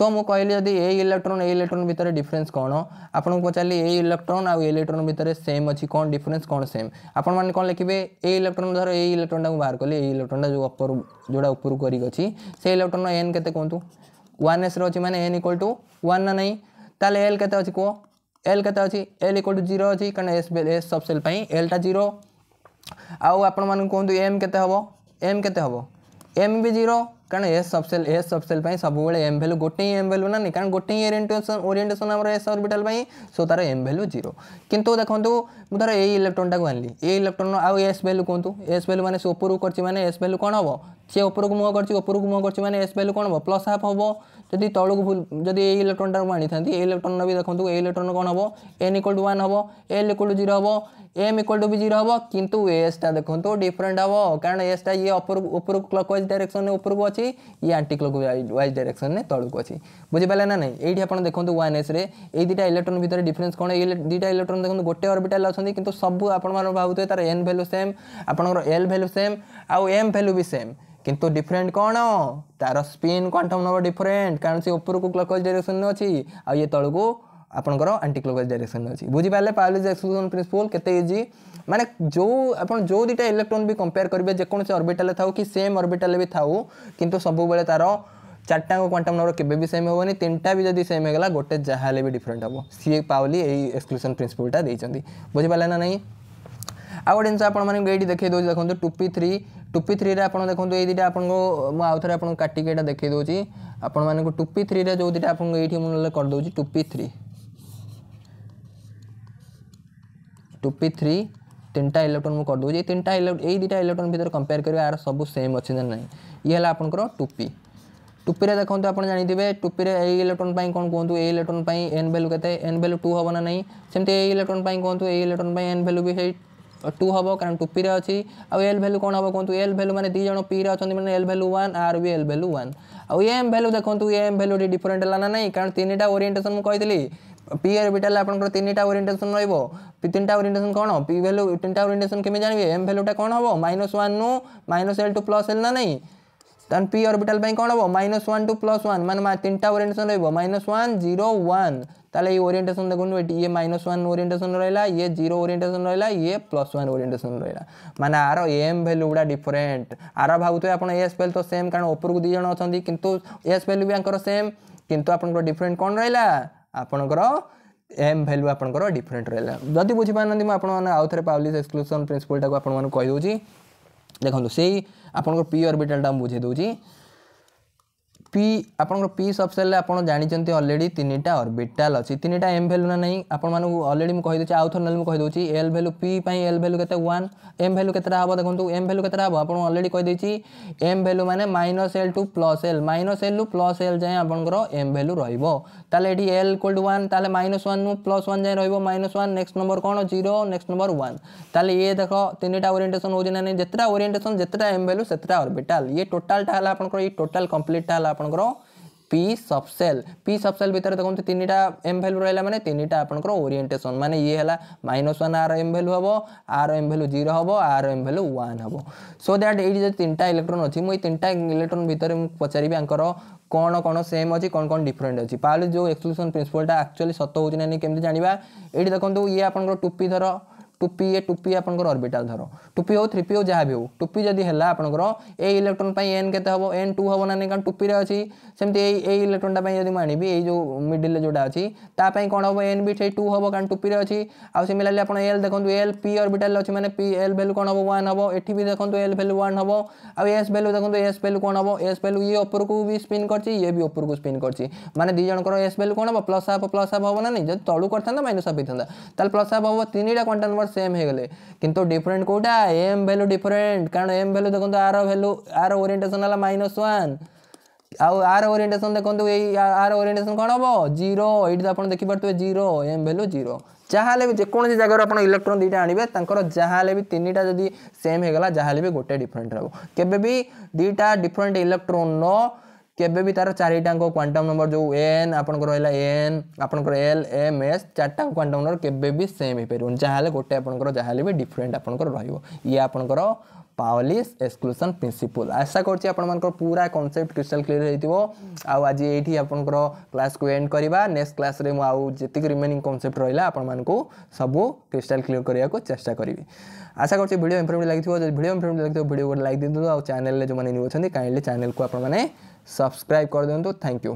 ସୋ ମୁଁ କହିଲି ଯଦି ଏ ଇଲେକ୍ଟ୍ରନ୍ ଏ ଇଲେକ୍ଟ୍ରନ୍ ଭିତରେ ଡିଫରେନ୍ସ କ'ଣ ଆପଣଙ୍କୁ ପଚାରିଲି ଏ ଇଲେକ୍ଟ୍ରନ୍ ଆଉ ଇଲେକ୍ଟ୍ରନ୍ ଭିତରେ ସେମ୍ ଅଛି କ'ଣ ଡିଫରେନ୍ସ କ'ଣ ସେମ୍ ଆପଣମାନେ କ'ଣ ଲେଖିବେ ଏ ଇଲେକ୍ଟ୍ରନ୍ ଧର ଏ ଇଲେକ୍ଟ୍ରନ୍ଟା ମୁଁ ବାହାର କଲି ଏ ଇଲେକ୍ଟ୍ରନ୍ଟା ଯେଉଁ ଉପରୁ ଯେଉଁଟା ଉପରକୁ କରିକି ଅଛି ସେ ଇଲେକ୍ଟ୍ରନ୍ର ଏନ୍ କେତେ କୁହନ୍ତୁ ୱାନ୍ ଏସ୍ର ଅଛି ମାନେ ଏନ୍ ଇକ୍ୱାଲ୍ ଟୁ ୱାନ୍ ନା ନାହିଁ ତାହେଲେ ଏଲ୍ କେତେ ଅଛି କୁହ ଏଲ୍ କେତେ ଅଛି ଏଲ୍ ଇକ୍ୱାଲ୍ ଟୁ ଜିରୋ ଅଛି କାରଣ ଏସ୍ ଏସ୍ ସବସେଲ୍ ପାଇଁ ଏଲ୍ଟା ଜିରୋ ଆଉ ଆପଣମାନଙ୍କୁ କୁହନ୍ତୁ ଏମ୍ କେତେ ହେବ ଏମ୍ କେତେ ହେବ ଏମ୍ ବି ଜିରୋ कारण ए सबसेल ए सबसेल सबुबले एम भैल्यू गोटे ही एम भैल्यू ना कारण गोटे ही ओरिएंटेशन ओरिएंटेशन आम एस ऑर्बिटाल सो तार एम भैल्यू जीरो कितु देखो मुझे ए इलेक्ट्रोन टाक आनली ए इलेक्ट्रोन आउ एस भैल्यू कहतु एस भैल्यू मैंने उपरक करसी मैंने एस भैल्यू कौन हम सी उपरक मुह कर उपरक मुह कर एस भैल्यू कौन हम प्लस हाफ हम যদি তলକୁ ଯଦି ଏଇ ଇଲେକ୍ଟ୍ରନଟାକୁ ଆଣିଥାନ୍ତି ଏ ଇଲେକ୍ଟ୍ରନ ବି ଦେଖନ୍ତୁ ଏ ଇଲେକ୍ଟ୍ରନ କ'ଣ ହେବ ଏନ୍ ଇକ୍ୱାଲ୍ ଟୁ ୱାନ୍ ହେବ ଏଲ୍ ଇକ୍ୱାଲ୍ ଟୁ ଜିରୋ ହେବ ଏମ୍ ଇକ୍ୱାଲ୍ ଟୁ ବି ଜିରୋ ହେବ କିନ୍ତୁ ଏସ୍ଟା ଦେଖନ୍ତୁ ଡିଫରେଣ୍ଟ ହେବ କାରଣ ଏସ୍ଟା ଇଏ ଉପରକୁ ଉପରକୁ କ୍ଲକ୍ ୱାଇଜ୍ ଡାଇରେକ୍ସନ୍ରେ ଉପରକୁ ଅଛି ଇଏ ଆଣ୍ଟି କ୍ଲକ୍ ୱାଇଜ୍ ଡାଇରେକ୍ସନ୍ରେ ତଳକୁ ଅଛି ବୁଝିପାରିଲେ ନା ନାହିଁ ଏଇଠି ଆପଣ ଦେଖନ୍ତୁ ୱାନ୍ ଏସ୍ରେ ଏଇ ଦୁଇଟା ଇଲେକ୍ଟ୍ରନ ଭିତରେ ଡିଫରେନ୍ସ କ'ଣ ଏଇ ଦୁଇଟା ଇଲେକ୍ଟ୍ରନ ଦେଖନ୍ତୁ ଗୋଟେ ଅର୍ବିଟାଲ୍ ଅଛନ୍ତି କିନ୍ତୁ ସବୁ ଆପଣମାନେ ଭାବୁଥିବେ ତା'ର ଏନ୍ ଭ୍ୟାଲ୍ୟୁ ସେମ୍ ଆପଣଙ୍କର ଏଲ୍ ଭ୍ୟାଲ୍ୟୁ ସେମ୍ ଆଉ ଏମ୍ ଭ୍ୟାଲ୍ୟୁ ବି ସେମ୍ किंतु डिफरेंट कौन तार स्पीन क्वांटम नंबर डिफरेन्ट कारण से को क्लकज डायरेक्शन अच्छी आए तलूक आपंकर आंटिक्लकज डायरेक्शन अच्छी बुझीपारे पार्लिज एक्सक्लूसन प्रिंसिपल केज मैंने जो आप जो दुटा इलेक्ट्रोन भी कंपेयर करेंगे जेको अर्बिटाल था कि सेम अर्बिटाल भी था कि सब तार चार्टा क्वांटम नंबर के सेम होनी तीन टा भी जदि सेम होगा गोटे जहाँ भी डिफरेन्ट हे सी पाउली एक्सक्लूसन प्रिंसिपलटा देखते बुझीपारे ना नहीं आउ गोटे जिनस आपने देखे दूसरी टूपी थ्री टूपी थ्री आप देखते ये आपको मुझे आपको काटिका देखे दूसरी आपण मैं टूपी थ्री जो दुटा आपको ये मुझे करदे टूपी थ्री टूपी थ्री तीन टा इलेक्ट्रोन मुझे तीन टा इलेक्ट दुटा इलेक्ट्रोन भर कंपेयर कर सब सेम अच्छे ना ना ये आप टूपी टूपी देखते आप जानते टूपी ए इलेक्ट्रोन कौन कहुत ए इलेक्ट्रोन एन भैल्यू के एन भैल्यू टू हम ना नहीं इलेक्ट्रोन कहुत ए इलेक्ट्रोन एन भैल्यू भी টু হব কারণ টু পিরে ଅଛି ଆଉ ଏଲ୍ ଭ୍ୟାଲୁ କ'ଣ ହବ କୁହନ୍ତୁ ଏଲ୍ ଭ୍ୟାଲୁ ମାନେ ଦୁଇ ଜଣ ପିରେ ଅଛନ୍ତି ମାନେ ଏଲ୍ ଭ୍ୟାଲୁ ୱାନ୍ ଆର୍ ବି ଏଲ୍ ଭ୍ୟାଲୁ ୱାନ୍ ଆଉ ଏମ୍ ଭ୍ୟାଲୁ ଦେଖନ୍ତୁ ଏମ୍ ଭ୍ୟାଲୁ ଟିକେ ଡିଫରେଣ୍ଟ ହେଲା ନା ନାହିଁ କାରଣ ତିନିଟା ଓରିଏଣ୍ଟେସନ୍ ମୁଁ କହିଥିଲି পি অরবিটাল আপনার তিনটা ওরিয়েন্টেসন রহব তিনটা ওরিয়েন্টেসন কোণ পি ভ্যালু তিনটা ওরিয়েন্টেসন কেমি জানবে এম ভ্যালুটা কোণ হব মাইনস ওয়ান নু minus l to plus l না নাই ତାହେଲେ ପି ଅର୍ବିଟାଲ ପାଇଁ କ'ଣ ହେବ minus one to plus one ମାନେ ତିନିଟା ଓରିଏଣ୍ଟେସନ୍ ରହିବ ମାଇନସ୍ ୱାନ୍ ଜିରୋ ୱାନ୍ ତାହେଲେ ଏଇ ଓରିଏଣ୍ଟେସନ୍ ଦେଖନ୍ତୁ ଏଠି ଇଏ ମାଇନସ୍ ୱାନ୍ ଓରିଏଣ୍ଟେସନ୍ ରହିଲା ଇଏ ଜିରୋ ଓରିଏଣ୍ଟେସନ୍ ରହିଲା ଇଏ ପ୍ଲସ୍ ୱାନ୍ ଓରିଏଣ୍ଟେସନ୍ ରହିଲା ମାନେ ଆର ଏମ୍ ଭ୍ୟାଲ୍ୟୁ ଗୁଡ଼ା ଡିଫରେଣ୍ଟ ଆର ଭାବୁଥିବେ ଆପଣ ଏସ୍ ଭ୍ୟାଲ୍ୟୁ ତ ସେମ୍ କାରଣ ଉପରକୁ ଦୁଇ ଜଣ ଅଛନ୍ତି କିନ୍ତୁ ଏସ୍ ଭ୍ୟାଲ୍ୟୁ ବି ଆଙ୍କର ସେମ୍ କିନ୍ତୁ ଆପଣଙ୍କର ଡିଫରେଣ୍ଟ କ'ଣ ରହିଲା ଆପଣଙ୍କର ଏମ୍ ଭ୍ୟାଲ୍ୟୁ ଆପଣଙ୍କର ଡିଫରେଣ୍ଟ ରହିଲା ଯଦି ବୁଝିପାରୁନାହାନ୍ତି ମୁଁ ଆପଣମାନେ ଆଉ ଥରେ ପାଉଲିସ୍ ଏକ୍ସକ୍ଲୁସନ୍ ପ୍ରିନ୍ସିପଲ୍ଟାକୁ ଆପଣମାନଙ୍କୁ କହିଦେଉଛି ଦେଖନ୍ତୁ ସେଇ आप प्रिय अर्बिटाल बुझे दूसरी ପି ଆପଣଙ୍କର ପି ସବସେଲ୍ରେ ଆପଣ ଜାଣିଛନ୍ତି ଅଲରେଡ଼ି ତିନିଟା ଅର୍ବିଟାଲ୍ ଅଛି ତିନିଟା ଏମ୍ ଭ୍ୟାଲୁ ନା ନାହିଁ ଆପଣମାନଙ୍କୁ ଅଲରେଡ଼ି ମୁଁ କହିଦେଉଛି ଆଉ ଥରେ ନେଲେ ମୁଁ କହିଦେଉଛି ଏଲ୍ ଭ୍ୟାଲୁ ପି ପାଇଁ ଏଲ୍ ଭ୍ୟାଲୁ କେତେ ୱାନ୍ ଏମ୍ ଭ୍ୟାଲୁ କେତେଟା ହେବ ଦେଖନ୍ତୁ ଏମ୍ ଭ୍ୟାଲୁ କେତେଟା ହେବ ଆପଣ ଅଲରେଡ଼ି କହିଦେଇଛି ଏମ୍ ଭ୍ୟାଲୁ ମାନେ minus l to plus l minus ଏଲ୍ରୁ ପ୍ଲସ୍ ଏଲ୍ ଯାଏଁ ଆପଣଙ୍କର ଏମ୍ ଭ୍ୟାଲୁ ରହିବ ତାହେଲେ ଏଠି ଏଲ୍ ଇକ୍ୱାଲ୍ ଟୁ ୱାନ୍ ତାହେଲେ ମାଇନସ୍ ୱାନ୍ରୁ ପ୍ଲସ୍ ୱାନ୍ ଯାଏଁ ରହିବ ମାଇନସ୍ ୱାନ୍ ନେକ୍ସଟ ନମ୍ବର କ'ଣ ଜିରୋ ନେକ୍ସଟ ନମ୍ବର ୱାନ୍ ତାହେଲେ ଇଏ ଦେଖ ତିନିଟା ଓରିଏଣ୍ଟେସନ୍ ହେଉଛି ନା ନାହିଁ ଯେତେଟା ଓରିଏଣ୍ଟେସନ୍ ଯେତେଟା ଏମ୍ ଭ୍ୟାଲୁ ସେତେଟା ଅର୍ବିଟାଲ୍ ଇଏ ଟୋଟାଲ୍ଟା ହେଲା ଆପଣଙ୍କର ଇଏ ଟୋଟାଲ୍ କମ୍ପ୍ଲିଟ୍ଟା ହେଲା आपंकर पी सब सेल पी सब सेल भितर देखते तीन टा एम भैल्यू रहा मैंने तीन टा आपर ओरिएटेसन मैंने ये है माइनस वन आर एम भैल्यू हम आर एम भैल्यू जीरो हम आर एम भैल्यू वन हम सो दैट ये तीन टा इलेक्ट्रोन अच्छी मुझे तीन टा इलेक्ट्रोन भितर पचारि कौन कौन सेम अच्छी कौन कौन डिफरेन्ट अच्छी पहले जो एक्सक्लूसन प्रिंसिपलटा एक्चुअली सत हो जाए कमी जाना ये देखो ये आप टूपी धर टू ए टू पी आपंकर अर्बिटाल धर टू पी हो थ्री पी हो जहाँ भी हो टू जदि ए इलेक्ट्रोन एन के हम एन टू हम ना नहीं कारण टूपी अच्छी सेमती ए इलेक्ट्रोनटा जब मुझे जो मिडिल जोटा अच्छी तापाई कौन हम एन भी टू हम कारण टूपी अच्छी आउ सिमिलारली आप एल देखो एल पी अर्बिटाल अच्छे मैंने पी एल भैल्यू कौन हम वन हम ये भी देखो एल भैल्यू वन हम आउ एस भैल्यू देखो एस भैल्यू कौन हम एस भैल्यू ये उपर को भी स्पिन कर ये भी उपर को स्पिन कर मैंने दिज एस भैल्यू कौन हम प्लस हाफ प्लस हाफ हम ना नहीं जब तलू कर माइनस हाफ होता प्लस हाफ हम तीन टा कंटानवर्स সেম হয়ে কিন্তু ডিফরেন্ট কোটা এম ভ্যালু ডিফরেন্ট কারণ এম ভ্যালু দেখুন আর ভ্যালু আর ওরিয়েন্টেসন হল মাইনস ওয়ান আউ আর ওরিয়েন্টেসন দেখুন এই আর ওরিয়েন্টেসন কোণ হব জিরো এইটি আপনার দেখিপারে জিরো এম ভ্যালু জিরো ଯାହାହେଲେ ବି ଯେକୌଣସି ଜାଗାରୁ ଆପଣ ଇଲେକ୍ଟ୍ରନ ଦୁଇଟା ଆଣିବେ ତାଙ୍କର ଯାହାହେଲେ ବି ତିନିଟା ଯଦି ସେମ୍ ହେଇଗଲା ଯାହାହେଲେ ବି ଗୋଟେ ଡିଫରେଣ୍ଟ ରହିବ କେବେ ବି ଦୁଇଟା ଡିଫରେଣ୍ଟ ଇଲେକ୍ଟ୍ରନର केवे भी तार चार क्वांटम नंबर जो एन आपंकर रहा एन आपंकर एल एम एस चार्टा क्वांटम नंबर केवे भी सेम हो पार जहाँ गोटे आपंकर जहाँ भी डिफरेन्ट आपंकर रे आपंकर पावलिस एक्सक्लूसन प्रिंसिपल आशा कर पूरा कनसेप्ट क्रिस्टल क्लीयर हो आज ये आपंकर क्लास को एंड करवा नेक्स्ट क्लास में आउ जी रिमेनिंग कनसेप्ट रहा आपण मूँ सब क्रिस्टाल क्लीयर करने को चेस्टा करी আশা করছি ভিডিও ইনফর্মেটিভ লাগিথিব যদি ভিডিও ইনফর্মেটিভ লাগিথিব ভিডিও গোটে লাইক দিদিন্তু আর চ্যানেলে যে নিউ অনেক কাইন্ডলি চ্যানেলকে আপনার সবসক্রাইব করে দিও থ্যাংক ইউ